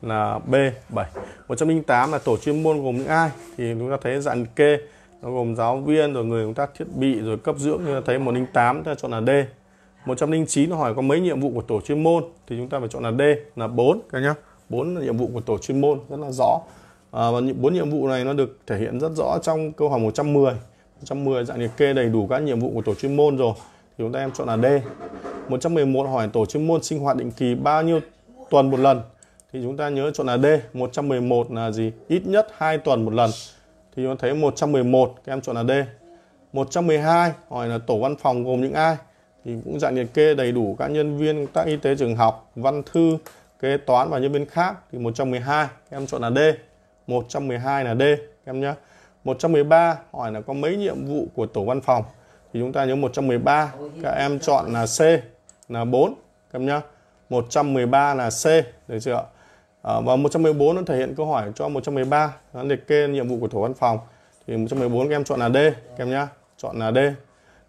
là B 7 108 là tổ chuyên môn gồm những ai thì chúng ta thấy dạng kê nó gồm giáo viên rồi người công tác thiết bị rồi cấp dưỡng như thấy 108 ta chọn là D 109 nó hỏi có mấy nhiệm vụ của tổ chuyên môn thì chúng ta phải chọn là D là 4 các nhá 4 là nhiệm vụ của tổ chuyên môn rất là rõ à, và bốn nhiệm vụ này nó được thể hiện rất rõ trong câu hỏi 110 110 dạng liệt kê đầy đủ các nhiệm vụ của tổ chuyên môn rồi thì chúng ta em chọn là D 111 hỏi tổ chuyên môn sinh hoạt định kỳ bao nhiêu tuần một lần thì chúng ta nhớ chọn là D 111 là gì ít nhất 2 tuần một lần thì chúng ta thấy 111 các em chọn là D 112 hỏi là tổ văn phòng gồm những ai thì cũng dạng liệt kê đầy đủ các nhân viên công tác y tế trường học văn thư kế toán và nhân viên khác thì 112 các em chọn là D 112 là D các em nhé 113 hỏi là có mấy nhiệm vụ của tổ văn phòng thì chúng ta nhớ 113 các em chọn là C là 4 các em nhé 113 là C được chưa ạ À, và 114 nó thể hiện câu hỏi cho 113 nó liệt kê nhiệm vụ của tổ văn phòng. Thì 114 các em chọn là D các em nhá, chọn là D.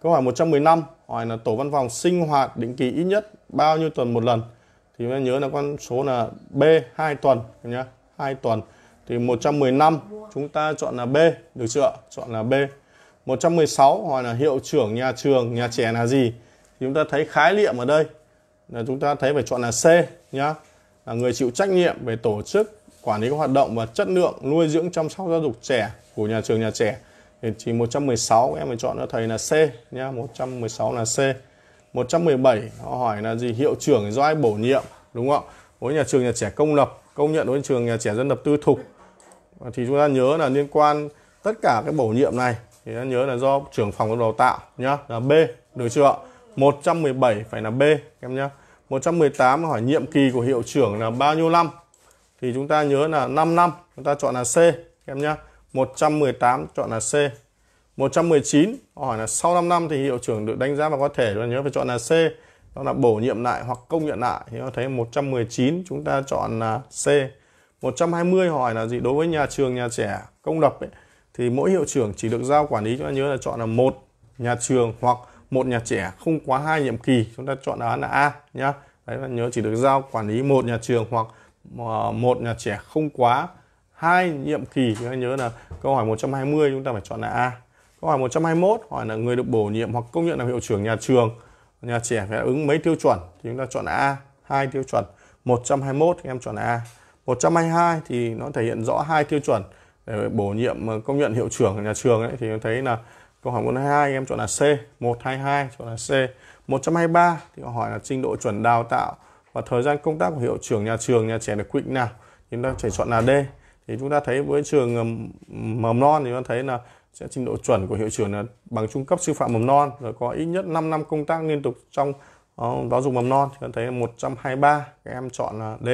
Câu hỏi 115 hỏi là tổ văn phòng sinh hoạt định kỳ ít nhất bao nhiêu tuần một lần. Thì chúng nhớ là con số là B 2 tuần em nhá, 2 tuần. Thì 115 chúng ta chọn là B được chưa? Chọn là B. 116 hỏi là hiệu trưởng nhà trường, nhà trẻ là gì? Thì chúng ta thấy khái niệm ở đây là chúng ta thấy phải chọn là C nhá là người chịu trách nhiệm về tổ chức quản lý các hoạt động và chất lượng nuôi dưỡng chăm sóc giáo dục trẻ của nhà trường nhà trẻ thì chỉ 116 em phải chọn cho thầy là C nhá 116 là C 117 họ hỏi là gì hiệu trưởng do ai bổ nhiệm đúng không với nhà trường nhà trẻ công lập công nhận với trường nhà trẻ dân lập tư thục thì chúng ta nhớ là liên quan tất cả cái bổ nhiệm này thì ta nhớ là do trưởng phòng đào tạo nhá là B được chưa ạ 117 phải là B em nhá 118 hỏi nhiệm kỳ của hiệu trưởng là bao nhiêu năm? Thì chúng ta nhớ là 5 năm, chúng ta chọn là C em nhá. 118 chọn là C. 119 hỏi là sau 5 năm thì hiệu trưởng được đánh giá và có thể là nhớ phải chọn là C đó là bổ nhiệm lại hoặc công nhận lại thì nó thấy 119 chúng ta chọn là C 120 hỏi là gì đối với nhà trường nhà trẻ công lập ấy, thì mỗi hiệu trưởng chỉ được giao quản lý chúng ta nhớ là chọn là một nhà trường hoặc một nhà trẻ không quá hai nhiệm kỳ chúng ta chọn đáp án là A nhá đấy là nhớ chỉ được giao quản lý một nhà trường hoặc ờ, một nhà trẻ không quá hai nhiệm kỳ chúng ta nhớ là câu hỏi 120 chúng ta phải chọn là A câu hỏi 121 hỏi là người được bổ nhiệm hoặc công nhận làm hiệu trưởng nhà trường nhà trẻ phải ứng mấy tiêu chuẩn thì chúng ta chọn là A hai tiêu chuẩn 121 thì em chọn là A 122 thì nó thể hiện rõ hai tiêu chuẩn để bổ nhiệm ờ, công nhận hiệu trưởng nhà trường ấy, thì thấy là Câu hỏi 122 em chọn là C, 122 chọn là C, 123 thì họ hỏi là trình độ chuẩn đào tạo và thời gian công tác của hiệu trưởng nhà trường nhà trẻ được quy định nào thì chúng ta chỉ chọn là D thì chúng ta thấy với trường mầm non thì chúng ta thấy là sẽ trình độ chuẩn của hiệu trưởng là bằng trung cấp sư phạm mầm non rồi có ít nhất 5 năm công tác liên tục trong ờ, giáo dục mầm non thì chúng ta thấy 123 các em chọn là D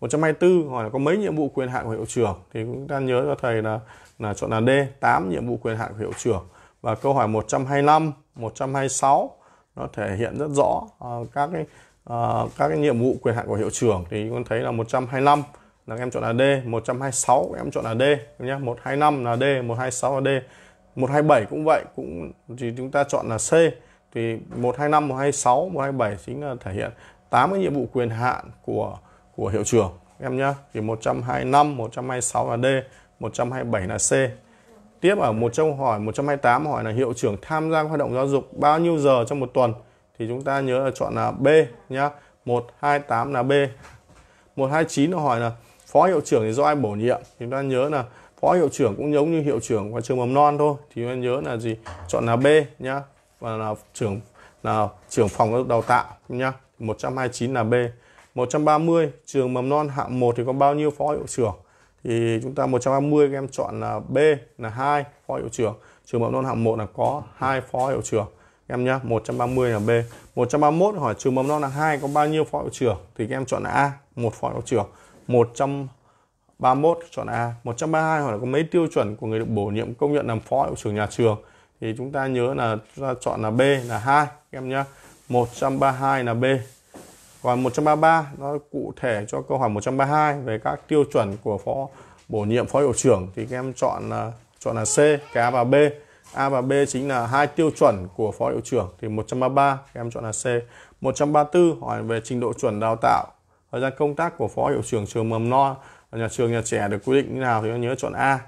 124 hỏi là có mấy nhiệm vụ quyền hạn của hiệu trưởng thì chúng ta nhớ cho thầy là là chọn là D 8 nhiệm vụ quyền hạn của hiệu trưởng và câu hỏi 125, 126 nó thể hiện rất rõ uh, các cái uh, các cái nhiệm vụ quyền hạn của hiệu trưởng thì con thấy là 125 là em chọn là D, 126 các em chọn là D nhé, 125 là D, 126 là D. 127 cũng vậy, cũng thì chúng ta chọn là C thì 125, 126, 127 chính là thể hiện 8 cái nhiệm vụ quyền hạn của của hiệu trưởng em nhé. Thì 125, 126 là D, 127 là C Tiếp ở một trong hỏi 128 hỏi là hiệu trưởng tham gia hoạt động giáo dục bao nhiêu giờ trong một tuần thì chúng ta nhớ là chọn là B nhá. 128 là B. 129 nó hỏi là phó hiệu trưởng thì do ai bổ nhiệm? Chúng ta nhớ là phó hiệu trưởng cũng giống như hiệu trưởng của trường mầm non thôi thì chúng ta nhớ là gì? Chọn là B nhá. Và là trưởng là trưởng phòng đào tạo nhá. 129 là B. 130 trường mầm non hạng 1 thì có bao nhiêu phó hiệu trưởng? thì chúng ta 150 các em chọn là B là hai phó hiệu trưởng trường mầm non hạng 1 là có hai phó hiệu trưởng em nhá 130 là B 131 hỏi trường mầm non là hai có bao nhiêu phó hiệu trưởng thì các em chọn là A một phó hiệu trưởng 131 chọn A 132 hỏi là có mấy tiêu chuẩn của người được bổ nhiệm công nhận làm phó hiệu trưởng nhà trường thì chúng ta nhớ là chúng ta chọn là B là hai em nhá 132 là B còn 133 nó cụ thể cho câu hỏi 132 về các tiêu chuẩn của phó bổ nhiệm phó hiệu trưởng thì các em chọn là chọn là C, cái A và B. A và B chính là hai tiêu chuẩn của phó hiệu trưởng thì 133 các em chọn là C. 134 hỏi về trình độ chuẩn đào tạo. Thời gian công tác của phó hiệu trưởng trường mầm non và nhà trường nhà trẻ được quy định như nào thì chúng ta nhớ chọn A.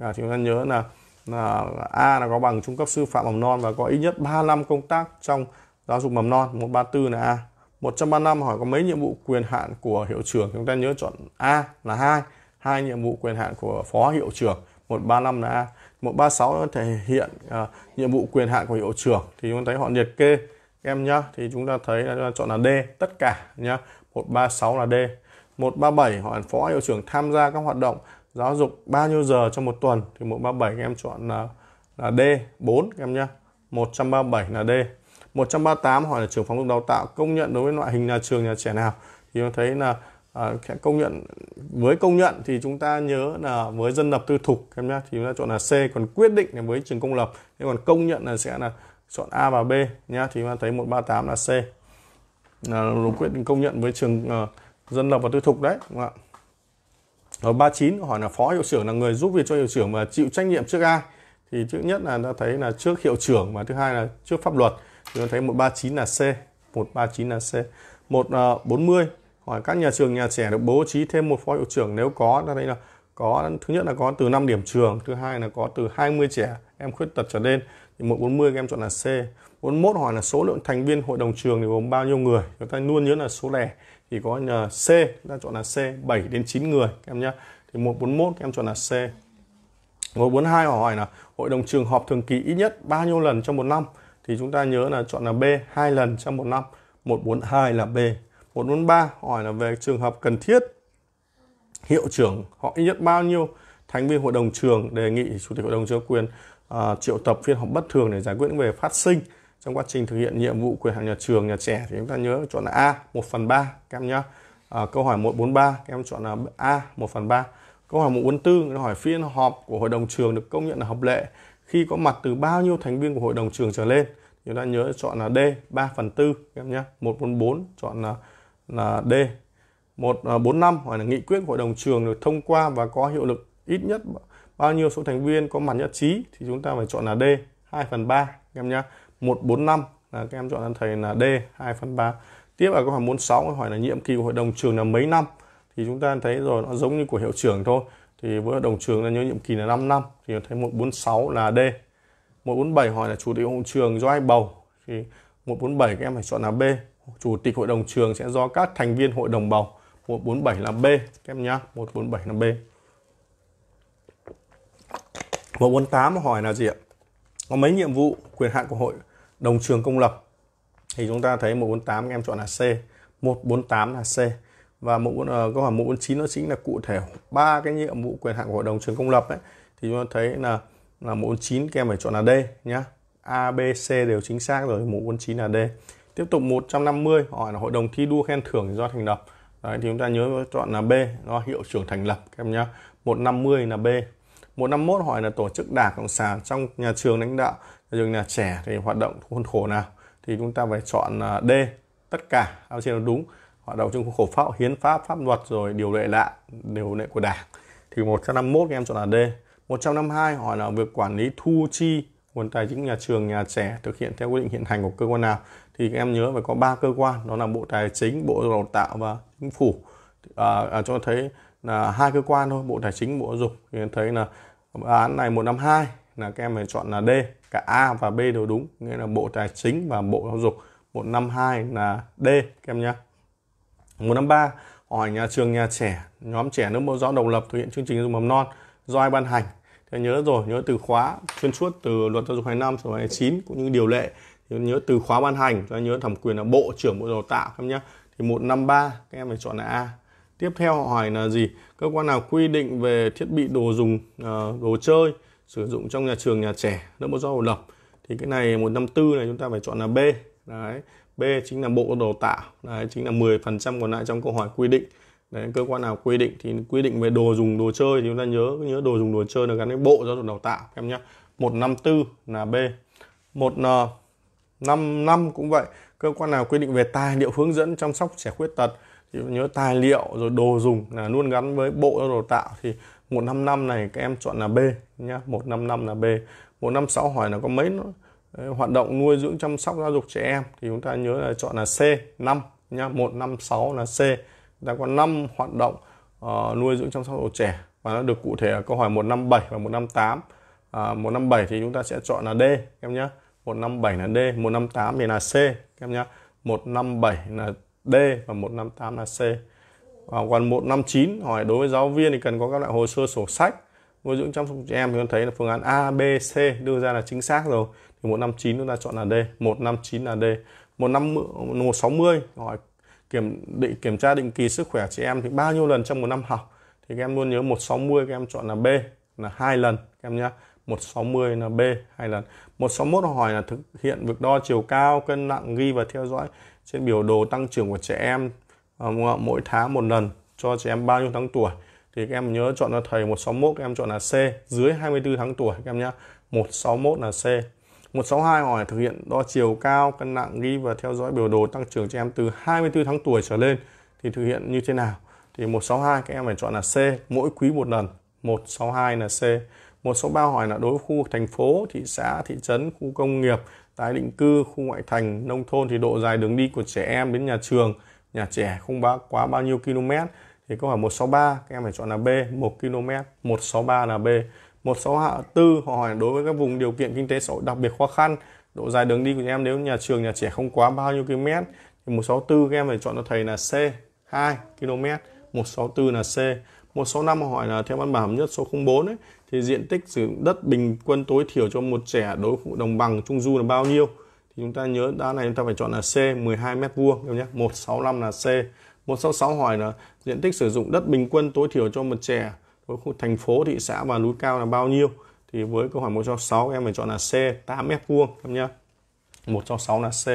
À, chúng ta nhớ là, là A là có bằng trung cấp sư phạm mầm non và có ít nhất 3 năm công tác trong giáo dục mầm non. 134 là A. 135 hỏi có mấy nhiệm vụ quyền hạn của hiệu trưởng chúng ta nhớ chọn A là 2 hai nhiệm vụ quyền hạn của phó hiệu trưởng 135 là A 136 thể hiện uh, nhiệm vụ quyền hạn của hiệu trưởng thì chúng ta thấy họ liệt kê em nhá thì chúng ta thấy là chúng ta chọn là D tất cả nhá 136 là D 137 hỏi phó hiệu trưởng tham gia các hoạt động giáo dục bao nhiêu giờ trong một tuần thì 137 các em chọn là là D 4 em nhá 137 là D 138 hỏi là trường phòng dục đào tạo công nhận đối với loại hình nhà trường nhà trẻ nào thì chúng thấy là à, công nhận với công nhận thì chúng ta nhớ là với dân lập tư thục em nhé thì chúng ta chọn là C còn quyết định là với trường công lập thế còn công nhận là sẽ là chọn A và B nhá thì chúng ta thấy 138 là C là quyết định công nhận với trường uh, dân lập và tư thục đấy đúng không ạ ở 39 hỏi là phó hiệu trưởng là người giúp việc cho hiệu trưởng và chịu trách nhiệm trước ai thì thứ nhất là ta thấy là trước hiệu trưởng và thứ hai là trước pháp luật chúng ta thấy 139 là C 139 là C 140 à, hỏi các nhà trường nhà trẻ được bố trí thêm một phó hiệu trưởng nếu có ta thấy là có thứ nhất là có từ 5 điểm trường thứ hai là có từ 20 trẻ em khuyết tật trở lên thì 140 các em chọn là C 41 hỏi là số lượng thành viên hội đồng trường thì gồm bao nhiêu người chúng ta luôn nhớ là số lẻ thì có là C chúng ta chọn là C 7 đến 9 người em nhé thì 141 các em chọn là C 142 hỏi là hội đồng trường họp thường kỳ ít nhất bao nhiêu lần trong một năm thì chúng ta nhớ là chọn là B hai lần trong một năm 142 là B 143 hỏi là về trường hợp cần thiết hiệu trưởng họ ít nhất bao nhiêu thành viên hội đồng trường đề nghị chủ tịch hội đồng trường quyền uh, triệu tập phiên họp bất thường để giải quyết về phát sinh trong quá trình thực hiện nhiệm vụ quyền hạn nhà trường nhà trẻ thì chúng ta nhớ chọn là A 1 phần 3 các em nhé à, câu hỏi 143 các em chọn là A 1 phần 3 câu hỏi 144 nó hỏi phiên họp của hội đồng trường được công nhận là hợp lệ khi có mặt từ bao nhiêu thành viên của hội đồng trường trở lên chúng ta nhớ chọn là D 3 phần 4 em nhé 144 chọn là là D 145 à, hoặc là nghị quyết của hội đồng trường được thông qua và có hiệu lực ít nhất bao nhiêu số thành viên có mặt nhất trí thì chúng ta phải chọn là D 2 phần 3 em nhé 145 là các em chọn thầy là D 2 phần 3 tiếp là câu hỏi 46 hỏi là nhiệm kỳ của hội đồng trường là mấy năm thì chúng ta thấy rồi nó giống như của hiệu trưởng thôi thì với đồng trường là nhớ nhiệm kỳ là 5 năm thì thấy 146 là D 147 hỏi là chủ tịch hội trường do ai bầu thì 147 các em phải chọn là B chủ tịch hội đồng trường sẽ do các thành viên hội đồng bầu 147 là B các em nhá 147 là B 148 hỏi là gì ạ có mấy nhiệm vụ quyền hạn của hội đồng trường công lập thì chúng ta thấy 148 các em chọn là C 148 là C và mục ờ, câu hỏi mục 49 nó chính là cụ thể ba cái nhiệm vụ quyền hạn của hội đồng trường công lập ấy thì chúng ta thấy là là mục 49 các em phải chọn là D nhá. A, B, C đều chính xác rồi, mục 49 là D. Tiếp tục 150 hỏi là hội đồng thi đua khen thưởng do thành lập. Đấy, thì chúng ta nhớ chọn là B, nó hiệu trưởng thành lập các em nhá. 150 là B. 151 hỏi là tổ chức Đảng Cộng sản trong nhà trường lãnh đạo nhà trường nhà trẻ thì hoạt động khuôn khổ nào thì chúng ta phải chọn D tất cả ao trên là đúng hoạt động trong khuôn khổ pháp hiến pháp pháp luật rồi điều lệ lạ điều lệ của đảng thì 151 các em chọn là D 152 hỏi là việc quản lý thu chi nguồn tài chính nhà trường nhà trẻ thực hiện theo quy định hiện hành của cơ quan nào thì các em nhớ phải có ba cơ quan đó là bộ tài chính bộ đào tạo và chính phủ à, à, cho thấy là hai cơ quan thôi bộ tài chính bộ giáo dục thì thấy là án này 152 là các em phải chọn là D cả A và B đều đúng nghĩa là bộ tài chính và bộ giáo dục 152 là D các em nhé một năm ba hỏi nhà trường nhà trẻ nhóm trẻ nước mẫu giáo độc lập thực hiện chương trình mầm non do ai ban hành thì nhớ rồi nhớ từ khóa xuyên suốt từ luật giáo dục hai 25 hai chín cũng như điều lệ nhớ từ khóa ban hành cho nhớ thẩm quyền là bộ trưởng bộ đào tạo em nhé thì một năm ba các em phải chọn là A tiếp theo hỏi là gì cơ quan nào quy định về thiết bị đồ dùng ờ, đồ chơi sử dụng trong nhà trường nhà trẻ lớp mẫu giáo độc lập thì cái này một năm tư này chúng ta phải chọn là B đấy B chính là bộ đào tạo đấy, chính là 10% còn lại trong câu hỏi quy định đấy, cơ quan nào quy định thì quy định về đồ dùng đồ chơi thì chúng ta nhớ nhớ đồ dùng đồ chơi là gắn với bộ giáo dục đào tạo em nhé 154 là B ờ, năm cũng vậy cơ quan nào quy định về tài liệu hướng dẫn chăm sóc trẻ khuyết tật thì nhớ tài liệu rồi đồ dùng là luôn gắn với bộ giáo dục đào tạo thì 155 này các em chọn là B nhá 155 là B 156 hỏi là có mấy Ờ, hoạt động nuôi dưỡng chăm sóc giáo dục trẻ em thì chúng ta nhớ là chọn là C5 nhá, 156 là C. Chúng ta có 5 hoạt động uh, nuôi dưỡng chăm sóc giáo dục trẻ và nó được cụ thể ở câu hỏi 157 và 158. À, uh, 157 thì chúng ta sẽ chọn là D các em nhé 157 là D, 158 thì là C các em nhé 157 là D và 158 là C. À, còn 159 hỏi đối với giáo viên thì cần có các loại hồ sơ sổ sách nuôi dưỡng chăm sóc trẻ em thì con thấy là phương án A, B, C đưa ra là chính xác rồi thì 159 chúng ta chọn là D 159 là D 150 160 hỏi kiểm định kiểm tra định kỳ sức khỏe chị em thì bao nhiêu lần trong một năm học thì các em luôn nhớ 160 các em chọn là B là hai lần các em nhá 160 là B hai lần 161 hỏi là thực hiện việc đo chiều cao cân nặng ghi và theo dõi trên biểu đồ tăng trưởng của trẻ em ờ, mỗi tháng một lần cho trẻ em bao nhiêu tháng tuổi thì các em nhớ chọn là thầy 161 các em chọn là C dưới 24 tháng tuổi các em nhá 161 là C 162 hỏi thực hiện đo chiều cao, cân nặng, ghi và theo dõi biểu đồ tăng trưởng cho em từ 24 tháng tuổi trở lên thì thực hiện như thế nào? Thì 162 các em phải chọn là C, mỗi quý một lần. 162 là C. 163 hỏi là đối với khu thành phố, thị xã, thị trấn, khu công nghiệp, tái định cư, khu ngoại thành, nông thôn thì độ dài đường đi của trẻ em đến nhà trường, nhà trẻ không bao quá bao nhiêu km thì câu hỏi 163 các em phải chọn là B 1 km 163 là B một số hạ tư họ hỏi đối với các vùng điều kiện kinh tế xã hội đặc biệt khó khăn độ dài đường đi của em nếu nhà trường nhà trẻ không quá bao nhiêu km thì một 164 các em phải chọn cho thầy là C 2 km một số tư là C một số năm họ hỏi là theo văn bản nhất số 04 ấy, thì diện tích sử dụng đất bình quân tối thiểu cho một trẻ đối phụ đồng bằng trung du là bao nhiêu thì chúng ta nhớ đá này chúng ta phải chọn là C 12 mét vuông em nhé 165 là C 166 hỏi là diện tích sử dụng đất bình quân tối thiểu cho một trẻ với khu thành phố thị xã và núi cao là bao nhiêu thì với câu hỏi một cho sáu em phải chọn là C 8 mét vuông em nhé một cho sáu là C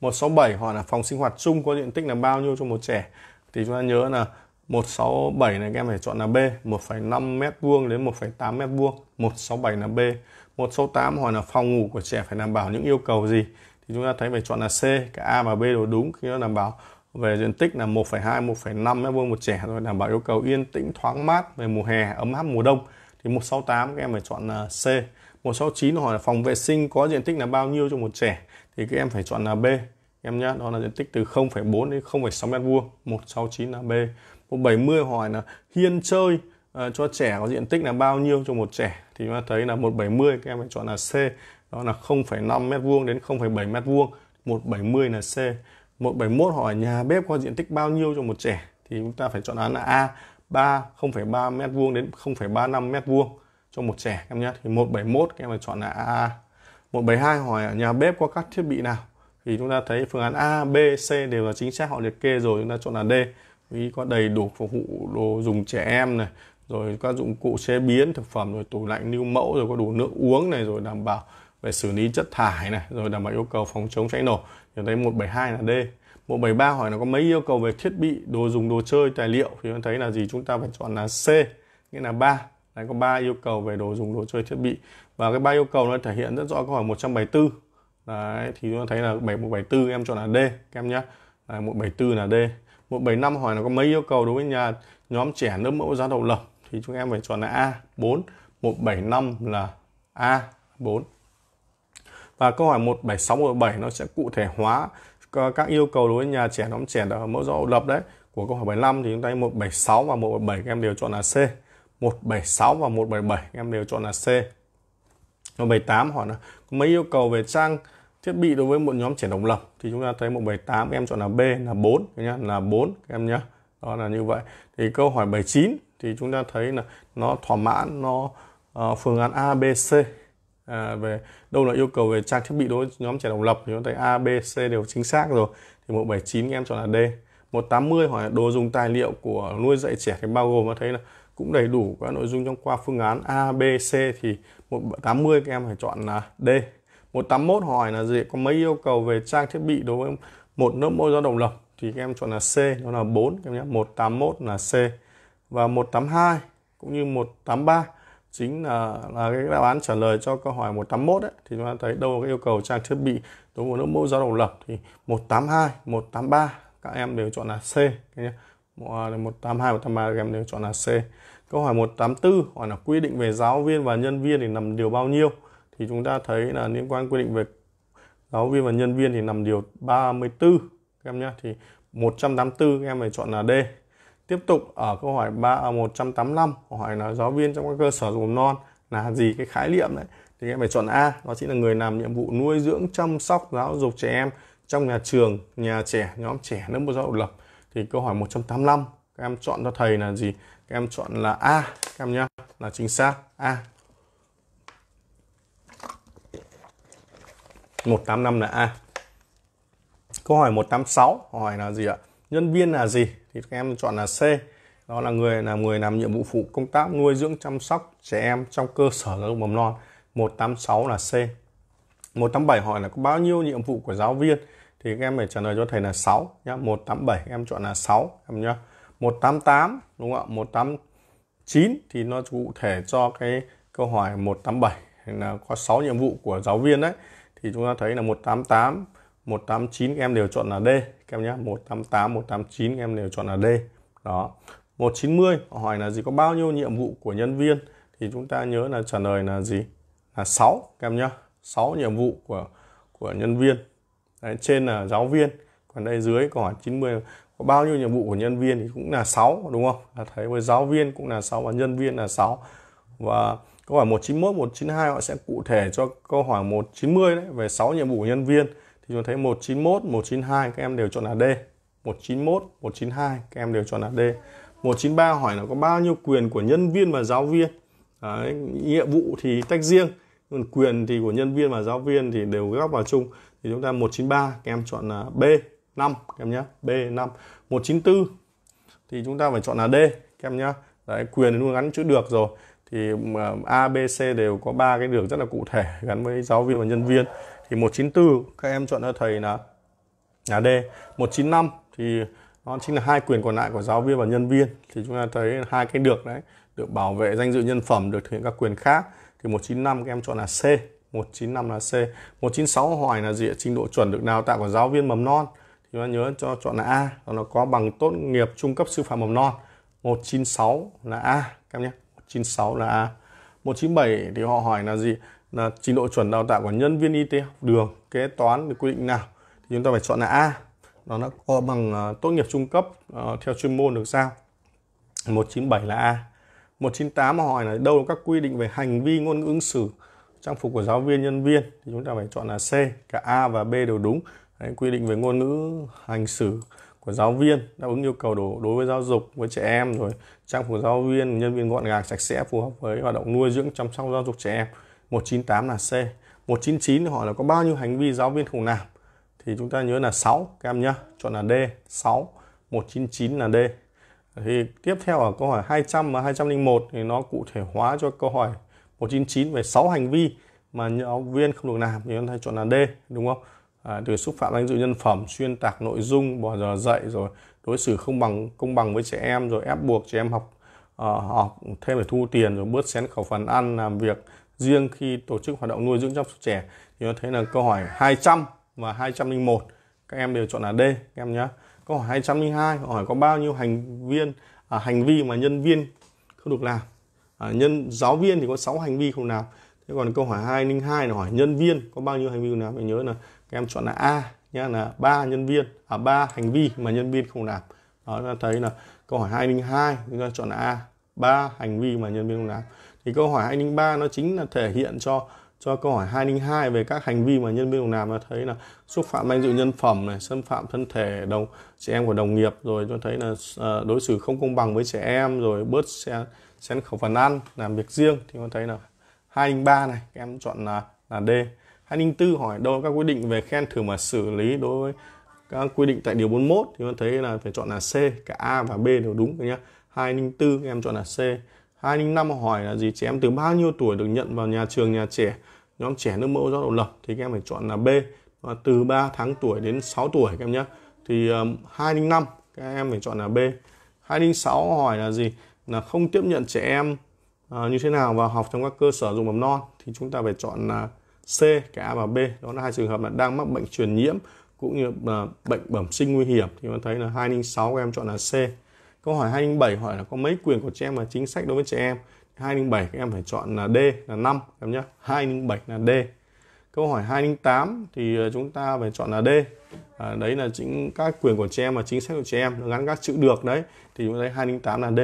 167 hỏi là phòng sinh hoạt chung có diện tích là bao nhiêu cho một trẻ thì chúng ta nhớ là 167 này em phải chọn là B 1,5 mét vuông đến 1,8 mét vuông 167 là B 168 hỏi là phòng ngủ của trẻ phải đảm bảo những yêu cầu gì thì chúng ta thấy phải chọn là C cả A và B đều đúng khi nó đảm bảo về diện tích là 1,2 1,5 mét vuông một trẻ rồi đảm bảo yêu cầu yên tĩnh thoáng mát về mùa hè ấm áp mùa đông thì 168 các em phải chọn à, C 169 hỏi là phòng vệ sinh có diện tích là bao nhiêu cho một trẻ thì các em phải chọn là B em nhá đó là diện tích từ 0,4 đến 0,6 mét vuông 169 là B 170 hỏi là hiên chơi uh, cho trẻ có diện tích là bao nhiêu cho một trẻ thì chúng ta thấy là 170 các em phải chọn là C đó là 0,5 mét vuông đến 0,7 mét vuông 170 là C 171 hỏi nhà bếp có diện tích bao nhiêu cho một trẻ thì chúng ta phải chọn án là A 3 0,3 m2 đến 0,35 m2 cho một trẻ em nhé. Thì 171 các em phải chọn là A. 172 hỏi nhà bếp có các thiết bị nào? Thì chúng ta thấy phương án A, B, C đều là chính xác họ liệt kê rồi, chúng ta chọn là D. Vì có đầy đủ phục vụ đồ dùng trẻ em này, rồi các dụng cụ chế biến thực phẩm rồi tủ lạnh lưu mẫu rồi có đủ nước uống này rồi đảm bảo về xử lý chất thải này rồi đảm bảo yêu cầu phòng chống cháy nổ ở đây 172 là D 173 hỏi là có mấy yêu cầu về thiết bị đồ dùng đồ chơi tài liệu thì chúng thấy là gì chúng ta phải chọn là C nghĩa là 3 Đấy, có 3 yêu cầu về đồ dùng đồ chơi thiết bị và cái ba yêu cầu nó thể hiện rất rõ câu hỏi 174 Đấy, thì chúng ta thấy là 7174 em chọn là D các em nhé 174 là D 175 hỏi là có mấy yêu cầu đối với nhà nhóm trẻ lớp mẫu giáo độc lập thì chúng em phải chọn là A 4 175 là A 4 và câu hỏi 176 177 nó sẽ cụ thể hóa các yêu cầu đối với nhà trẻ nhóm trẻ ở mẫu giáo lập đấy của câu hỏi 75 thì chúng ta 176 và 177 các em đều chọn là C 176 và 177 các em đều chọn là C 178 hỏi là có mấy yêu cầu về trang thiết bị đối với một nhóm trẻ độc lập thì chúng ta thấy 178 các em chọn là B là 4 nhá là 4 các em nhá đó là như vậy thì câu hỏi 79 thì chúng ta thấy là nó thỏa mãn nó uh, phương án A B C uh, về đâu là yêu cầu về trang thiết bị đối với nhóm trẻ độc lập thì chúng ta A, B, C đều chính xác rồi thì 179 các em chọn là D 180 hoặc là đồ dùng tài liệu của nuôi dạy trẻ thì bao gồm có thấy là cũng đầy đủ các nội dung trong qua phương án A, B, C thì 180 các em phải chọn là D 181 hỏi là gì có mấy yêu cầu về trang thiết bị đối với một lớp môi do độc lập thì các em chọn là C đó là 4 các em nhé 181 là C và 182 cũng như 183 chính là là cái đáp án trả lời cho câu hỏi 181 đấy thì chúng ta thấy đâu cái yêu cầu trang thiết bị đối với nước mẫu giáo độc lập thì 182, 183 các em đều chọn là C nhé. 182, 183 à, các em đều chọn là C. Câu hỏi 184 hỏi là quy định về giáo viên và nhân viên thì nằm điều bao nhiêu? Thì chúng ta thấy là liên quan quy định về giáo viên và nhân viên thì nằm điều 34 các em nhé. Thì 184 các em phải chọn là D Tiếp tục ở câu hỏi 3 à, 185 hỏi là giáo viên trong các cơ sở mầm non là gì cái khái niệm đấy thì em phải chọn A đó chính là người làm nhiệm vụ nuôi dưỡng chăm sóc giáo dục trẻ em trong nhà trường nhà trẻ nhóm trẻ lớp một giáo dục lập thì câu hỏi 185 các em chọn cho thầy là gì các em chọn là A các em nhá là chính xác A 185 là A câu hỏi 186 hỏi là gì ạ nhân viên là gì thì các em chọn là C đó là người là người làm nhiệm vụ phụ công tác nuôi dưỡng chăm sóc trẻ em trong cơ sở giáo dục mầm non 186 là C 187 hỏi là có bao nhiêu nhiệm vụ của giáo viên thì các em phải trả lời cho thầy là 6 nhá 187 các em chọn là 6 em nhá 188 đúng không ạ 189 thì nó cụ thể cho cái câu hỏi 187 là có 6 nhiệm vụ của giáo viên đấy thì chúng ta thấy là 188 189 các em đều chọn là D em nhé 188 189 các em đều chọn là D đó 190 họ hỏi là gì có bao nhiêu nhiệm vụ của nhân viên thì chúng ta nhớ là trả lời là gì là 6 em nhé 6 nhiệm vụ của của nhân viên Đấy, trên là giáo viên còn đây dưới có hỏi 90 có bao nhiêu nhiệm vụ của nhân viên thì cũng là 6 đúng không là thấy với giáo viên cũng là 6 và nhân viên là 6 và câu hỏi 191 192 họ sẽ cụ thể cho câu hỏi 190 đấy về 6 nhiệm vụ của nhân viên thì chúng thấy 191, 192 các em đều chọn là D. 191, 192 các em đều chọn là D. 193 hỏi là có bao nhiêu quyền của nhân viên và giáo viên. Đấy, nhiệm vụ thì tách riêng, còn quyền thì của nhân viên và giáo viên thì đều góp vào chung. Thì chúng ta 193 các em chọn là B, 5 các em nhé, B5. 194 thì chúng ta phải chọn là D các em nhé. Đấy, quyền luôn gắn chữ được rồi thì à, A, B, C đều có ba cái đường rất là cụ thể gắn với giáo viên và nhân viên thì 194 các em chọn cho thầy là là D 195 thì nó chính là hai quyền còn lại của giáo viên và nhân viên thì chúng ta thấy hai cái được đấy được bảo vệ danh dự nhân phẩm được thực hiện các quyền khác thì 195 các em chọn là C 195 là C 196 hỏi là gì trình độ chuẩn được đào tạo của giáo viên mầm non thì chúng ta nhớ cho chọn là A đó nó có bằng tốt nghiệp trung cấp sư phạm mầm non 196 là A các em nhé 196 là A 197 thì họ hỏi là gì là trình độ chuẩn đào tạo của nhân viên y tế học đường kế toán được quy định nào thì chúng ta phải chọn là A nó là có bằng ờ, tốt nghiệp trung cấp ờ, theo chuyên môn được sao 197 là A 198 mà hỏi là đâu là các quy định về hành vi ngôn ngữ ứng xử trang phục của giáo viên nhân viên thì chúng ta phải chọn là C cả A và B đều đúng Đấy, quy định về ngôn ngữ hành xử của giáo viên đáp ứng yêu cầu đối, đối với giáo dục với trẻ em rồi trang phục giáo viên nhân viên gọn gàng sạch sẽ phù hợp với hoạt động nuôi dưỡng chăm sóc giáo dục trẻ em 198 là C 199 hỏi là có bao nhiêu hành vi giáo viên không làm thì chúng ta nhớ là 6 các em nhé chọn là D 6 199 là D thì tiếp theo ở câu hỏi 200 và 201 thì nó cụ thể hóa cho câu hỏi 199 về 6 hành vi mà giáo viên không được làm thì chúng ta chọn là D đúng không à, từ xúc phạm danh dự nhân phẩm xuyên tạc nội dung bỏ giờ dạy rồi đối xử không bằng công bằng với trẻ em rồi ép buộc trẻ em học uh, học thêm để thu tiền rồi bớt xén khẩu phần ăn làm việc riêng khi tổ chức hoạt động nuôi dưỡng chăm sóc trẻ thì nó thấy là câu hỏi 200 và 201 các em đều chọn là D các em nhé câu hỏi 202 hỏi có bao nhiêu hành viên à, hành vi mà nhân viên không được làm à, nhân giáo viên thì có 6 hành vi không làm thế còn câu hỏi 202 là hỏi nhân viên có bao nhiêu hành vi không làm mình nhớ là các em chọn là A nhá là ba nhân viên à ba hành vi mà nhân viên không làm đó ta thấy là câu hỏi 202 chúng ta chọn là A ba hành vi mà nhân viên không làm thì câu hỏi 203 nó chính là thể hiện cho cho câu hỏi 202 về các hành vi mà nhân viên đồng làm nó thấy là xúc phạm danh dự nhân phẩm này, xâm phạm thân thể đồng trẻ em của đồng nghiệp rồi cho thấy là ờ, đối xử không công bằng với trẻ em rồi bớt xe xén khẩu phần ăn làm việc riêng thì con thấy là 203 này em chọn là là D. 204 hỏi đâu các quy định về khen thưởng và xử lý đối với các quy định tại điều 41 thì con thấy là phải chọn là C cả A và B đều đúng nhé 204 các em chọn là C 205 hỏi là gì? Trẻ em từ bao nhiêu tuổi được nhận vào nhà trường nhà trẻ? Nhóm trẻ nước mẫu do độc lập thì các em phải chọn là B. Và từ 3 tháng tuổi đến 6 tuổi các em nhé. Thì um, 205 các em phải chọn là B. 206 hỏi là gì? Là không tiếp nhận trẻ em uh, như thế nào vào học trong các cơ sở dùng mầm non thì chúng ta phải chọn là C cả A và B. Đó là hai trường hợp là đang mắc bệnh truyền nhiễm cũng như là ờ, bệnh bẩm sinh nguy hiểm thì chúng ta thấy là 206 các em chọn là C. Câu hỏi 207 hỏi là có mấy quyền của trẻ em và chính sách đối với trẻ em? 207 các em phải chọn là D là 5 em nhé. 207 là D. Câu hỏi 208 thì ờ, chúng ta phải chọn là D. À, đấy là chính các quyền của trẻ em và chính sách của trẻ em nó gắn các chữ được đấy thì chúng ta thấy 208 là D.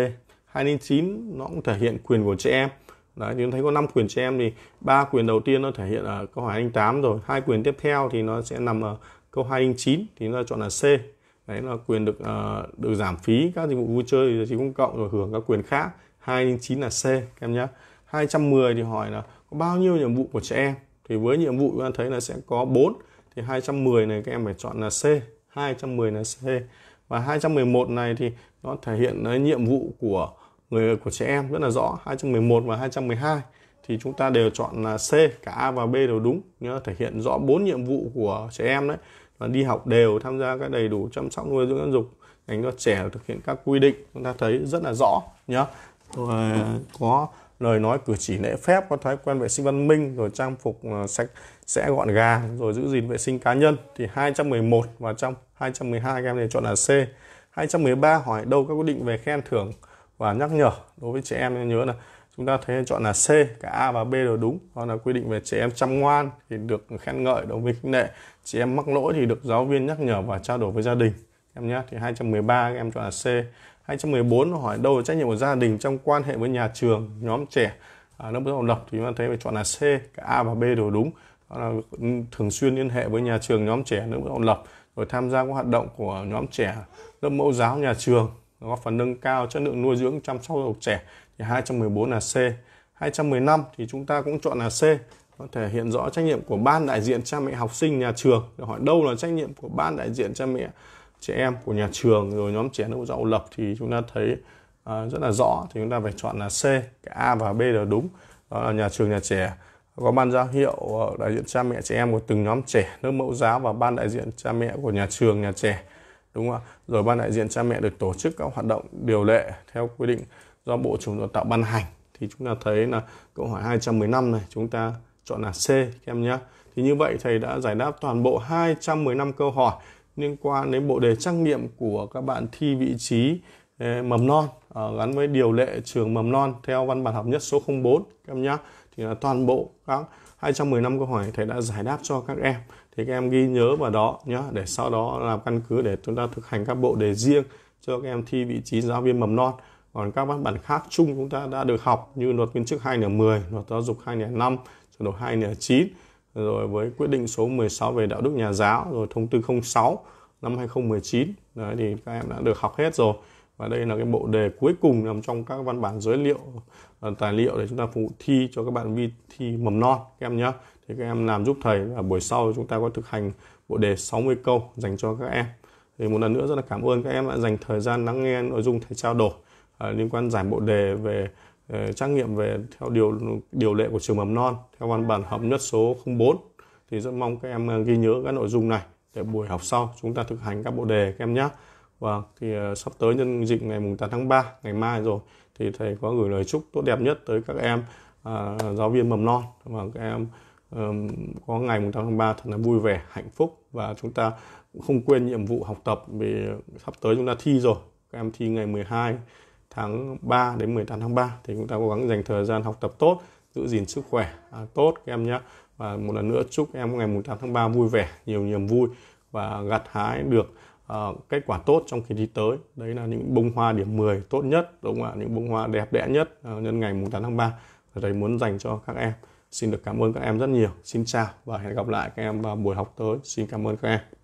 209 nó cũng thể hiện quyền của trẻ em. Đấy, chúng thấy có 5 quyền trẻ em thì ba quyền đầu tiên nó thể hiện ở câu hỏi 28 rồi, hai quyền tiếp theo thì nó sẽ nằm ở câu 209 thì chúng ta chọn là C đấy là quyền được uh, được giảm phí các dịch vụ vui chơi giải trí công cộng rồi hưởng các quyền khác 209 là C các em nhé 210 thì hỏi là có bao nhiêu nhiệm vụ của trẻ em thì với nhiệm vụ chúng ta thấy là sẽ có 4 thì 210 này các em phải chọn là C 210 là C và 211 này thì nó thể hiện nhiệm vụ của người của trẻ em rất là rõ 211 và 212 thì chúng ta đều chọn là C cả A và B đều đúng nhớ thể hiện rõ bốn nhiệm vụ của trẻ em đấy và đi học đều tham gia các đầy đủ chăm sóc nuôi dưỡng giáo dục dành cho trẻ thực hiện các quy định chúng ta thấy rất là rõ nhá rồi có lời nói cử chỉ lễ phép có thói quen vệ sinh văn minh rồi trang phục ờ, sạch sẽ gọn gàng rồi giữ gìn vệ sinh cá nhân thì 211 và trong 212 các em đều chọn là C 213 hỏi đâu các quy định về khen thưởng và nhắc nhở đối với trẻ em nhớ là chúng ta thấy chọn là C cả A và B đều đúng hoặc là quy định về trẻ em chăm ngoan thì được khen ngợi động viên khích lệ trẻ em mắc lỗi thì được giáo viên nhắc nhở và trao đổi với gia đình em nhé thì 213 các em chọn là C 214 hỏi đâu là trách nhiệm của gia đình trong quan hệ với nhà trường nhóm trẻ à, lớp học lập thì chúng ta thấy phải chọn là C cả A và B đều đúng đó là thường xuyên liên hệ với nhà trường nhóm trẻ lớp học lập rồi tham gia các hoạt động của nhóm trẻ lớp mẫu giáo nhà trường góp phần nâng cao chất lượng nuôi dưỡng chăm sóc học trẻ thì 214 là C 215 thì chúng ta cũng chọn là C có thể hiện rõ trách nhiệm của ban đại diện cha mẹ học sinh nhà trường để hỏi đâu là trách nhiệm của ban đại diện cha mẹ trẻ em của nhà trường rồi nhóm trẻ mẫu giáo lập thì chúng ta thấy uh, rất là rõ thì chúng ta phải chọn là C cái A và B là đúng đó là nhà trường nhà trẻ có ban giáo hiệu ờ, đại diện cha mẹ trẻ em của từng nhóm trẻ lớp mẫu giáo và ban đại diện cha mẹ của nhà trường nhà trẻ đúng không ạ rồi ban đại diện cha mẹ được tổ chức các hoạt động điều lệ theo quy định do Bộ Chống Đào tạo ban hành thì chúng ta thấy là câu hỏi 215 này chúng ta chọn là C các em nhé. Thì như vậy thầy đã giải đáp toàn bộ 215 câu hỏi liên quan đến bộ đề trắc nghiệm của các bạn thi vị trí ờ, mầm non ờ, gắn với điều lệ trường mầm non theo văn bản học nhất số 04 các em nhé. Thì là toàn bộ các 215 câu hỏi thầy đã giải đáp cho các em. Thì các em ghi nhớ vào đó nhé để sau đó làm căn cứ để chúng ta thực hành các bộ đề riêng cho các em thi vị trí giáo viên mầm non còn các văn bản khác chung chúng ta đã được học như luật viên chức 2.10, luật giáo dục 2.5, sửa đổi 2.9, rồi với quyết định số 16 về đạo đức nhà giáo, rồi thông tư 06 năm 2019. Đấy thì các em đã được học hết rồi. Và đây là cái bộ đề cuối cùng nằm trong các văn bản giới liệu ờ, tài liệu để chúng ta phục vụ thi cho các bạn vi thi mầm non các em nhé. Thì các em làm giúp thầy và buổi sau chúng ta có thực hành bộ đề 60 câu dành cho các em. Thì một lần nữa rất là cảm ơn các em đã dành thời gian lắng nghe nội dung thầy trao đổi. À, liên quan giải bộ đề về ờ, trắc nghiệm về theo điều điều lệ của trường mầm non theo văn bản hợp nhất số 04 thì rất mong các em ờ, ghi nhớ các nội dung này để buổi học sau chúng ta thực hành các bộ đề các em nhé. Và vâng, thì ờ, sắp tới nhân dịp ngày mùng 8 tháng 3 ngày mai rồi thì thầy có gửi lời chúc tốt đẹp nhất tới các em à, giáo viên mầm non và vâng, các em um, có ngày mùng 8 tháng 3 thật là vui vẻ, hạnh phúc và chúng ta không quên nhiệm vụ học tập vì sắp tới chúng ta thi rồi. Các em thi ngày 12 tháng 3 đến 18 tháng 3 thì chúng ta cố gắng dành thời gian học tập tốt giữ gìn sức khỏe à, tốt các em nhé và một lần nữa chúc em ngày 8 tháng 3 vui vẻ nhiều niềm vui và gặt hái được uh, kết quả tốt trong kỳ thi tới đấy là những bông hoa điểm 10 tốt nhất đúng không ạ những bông hoa đẹp đẽ nhất uh, nhân ngày 8 tháng 3 Ở muốn dành cho các em xin được cảm ơn các em rất nhiều xin chào và hẹn gặp lại các em vào buổi học tới xin cảm ơn các em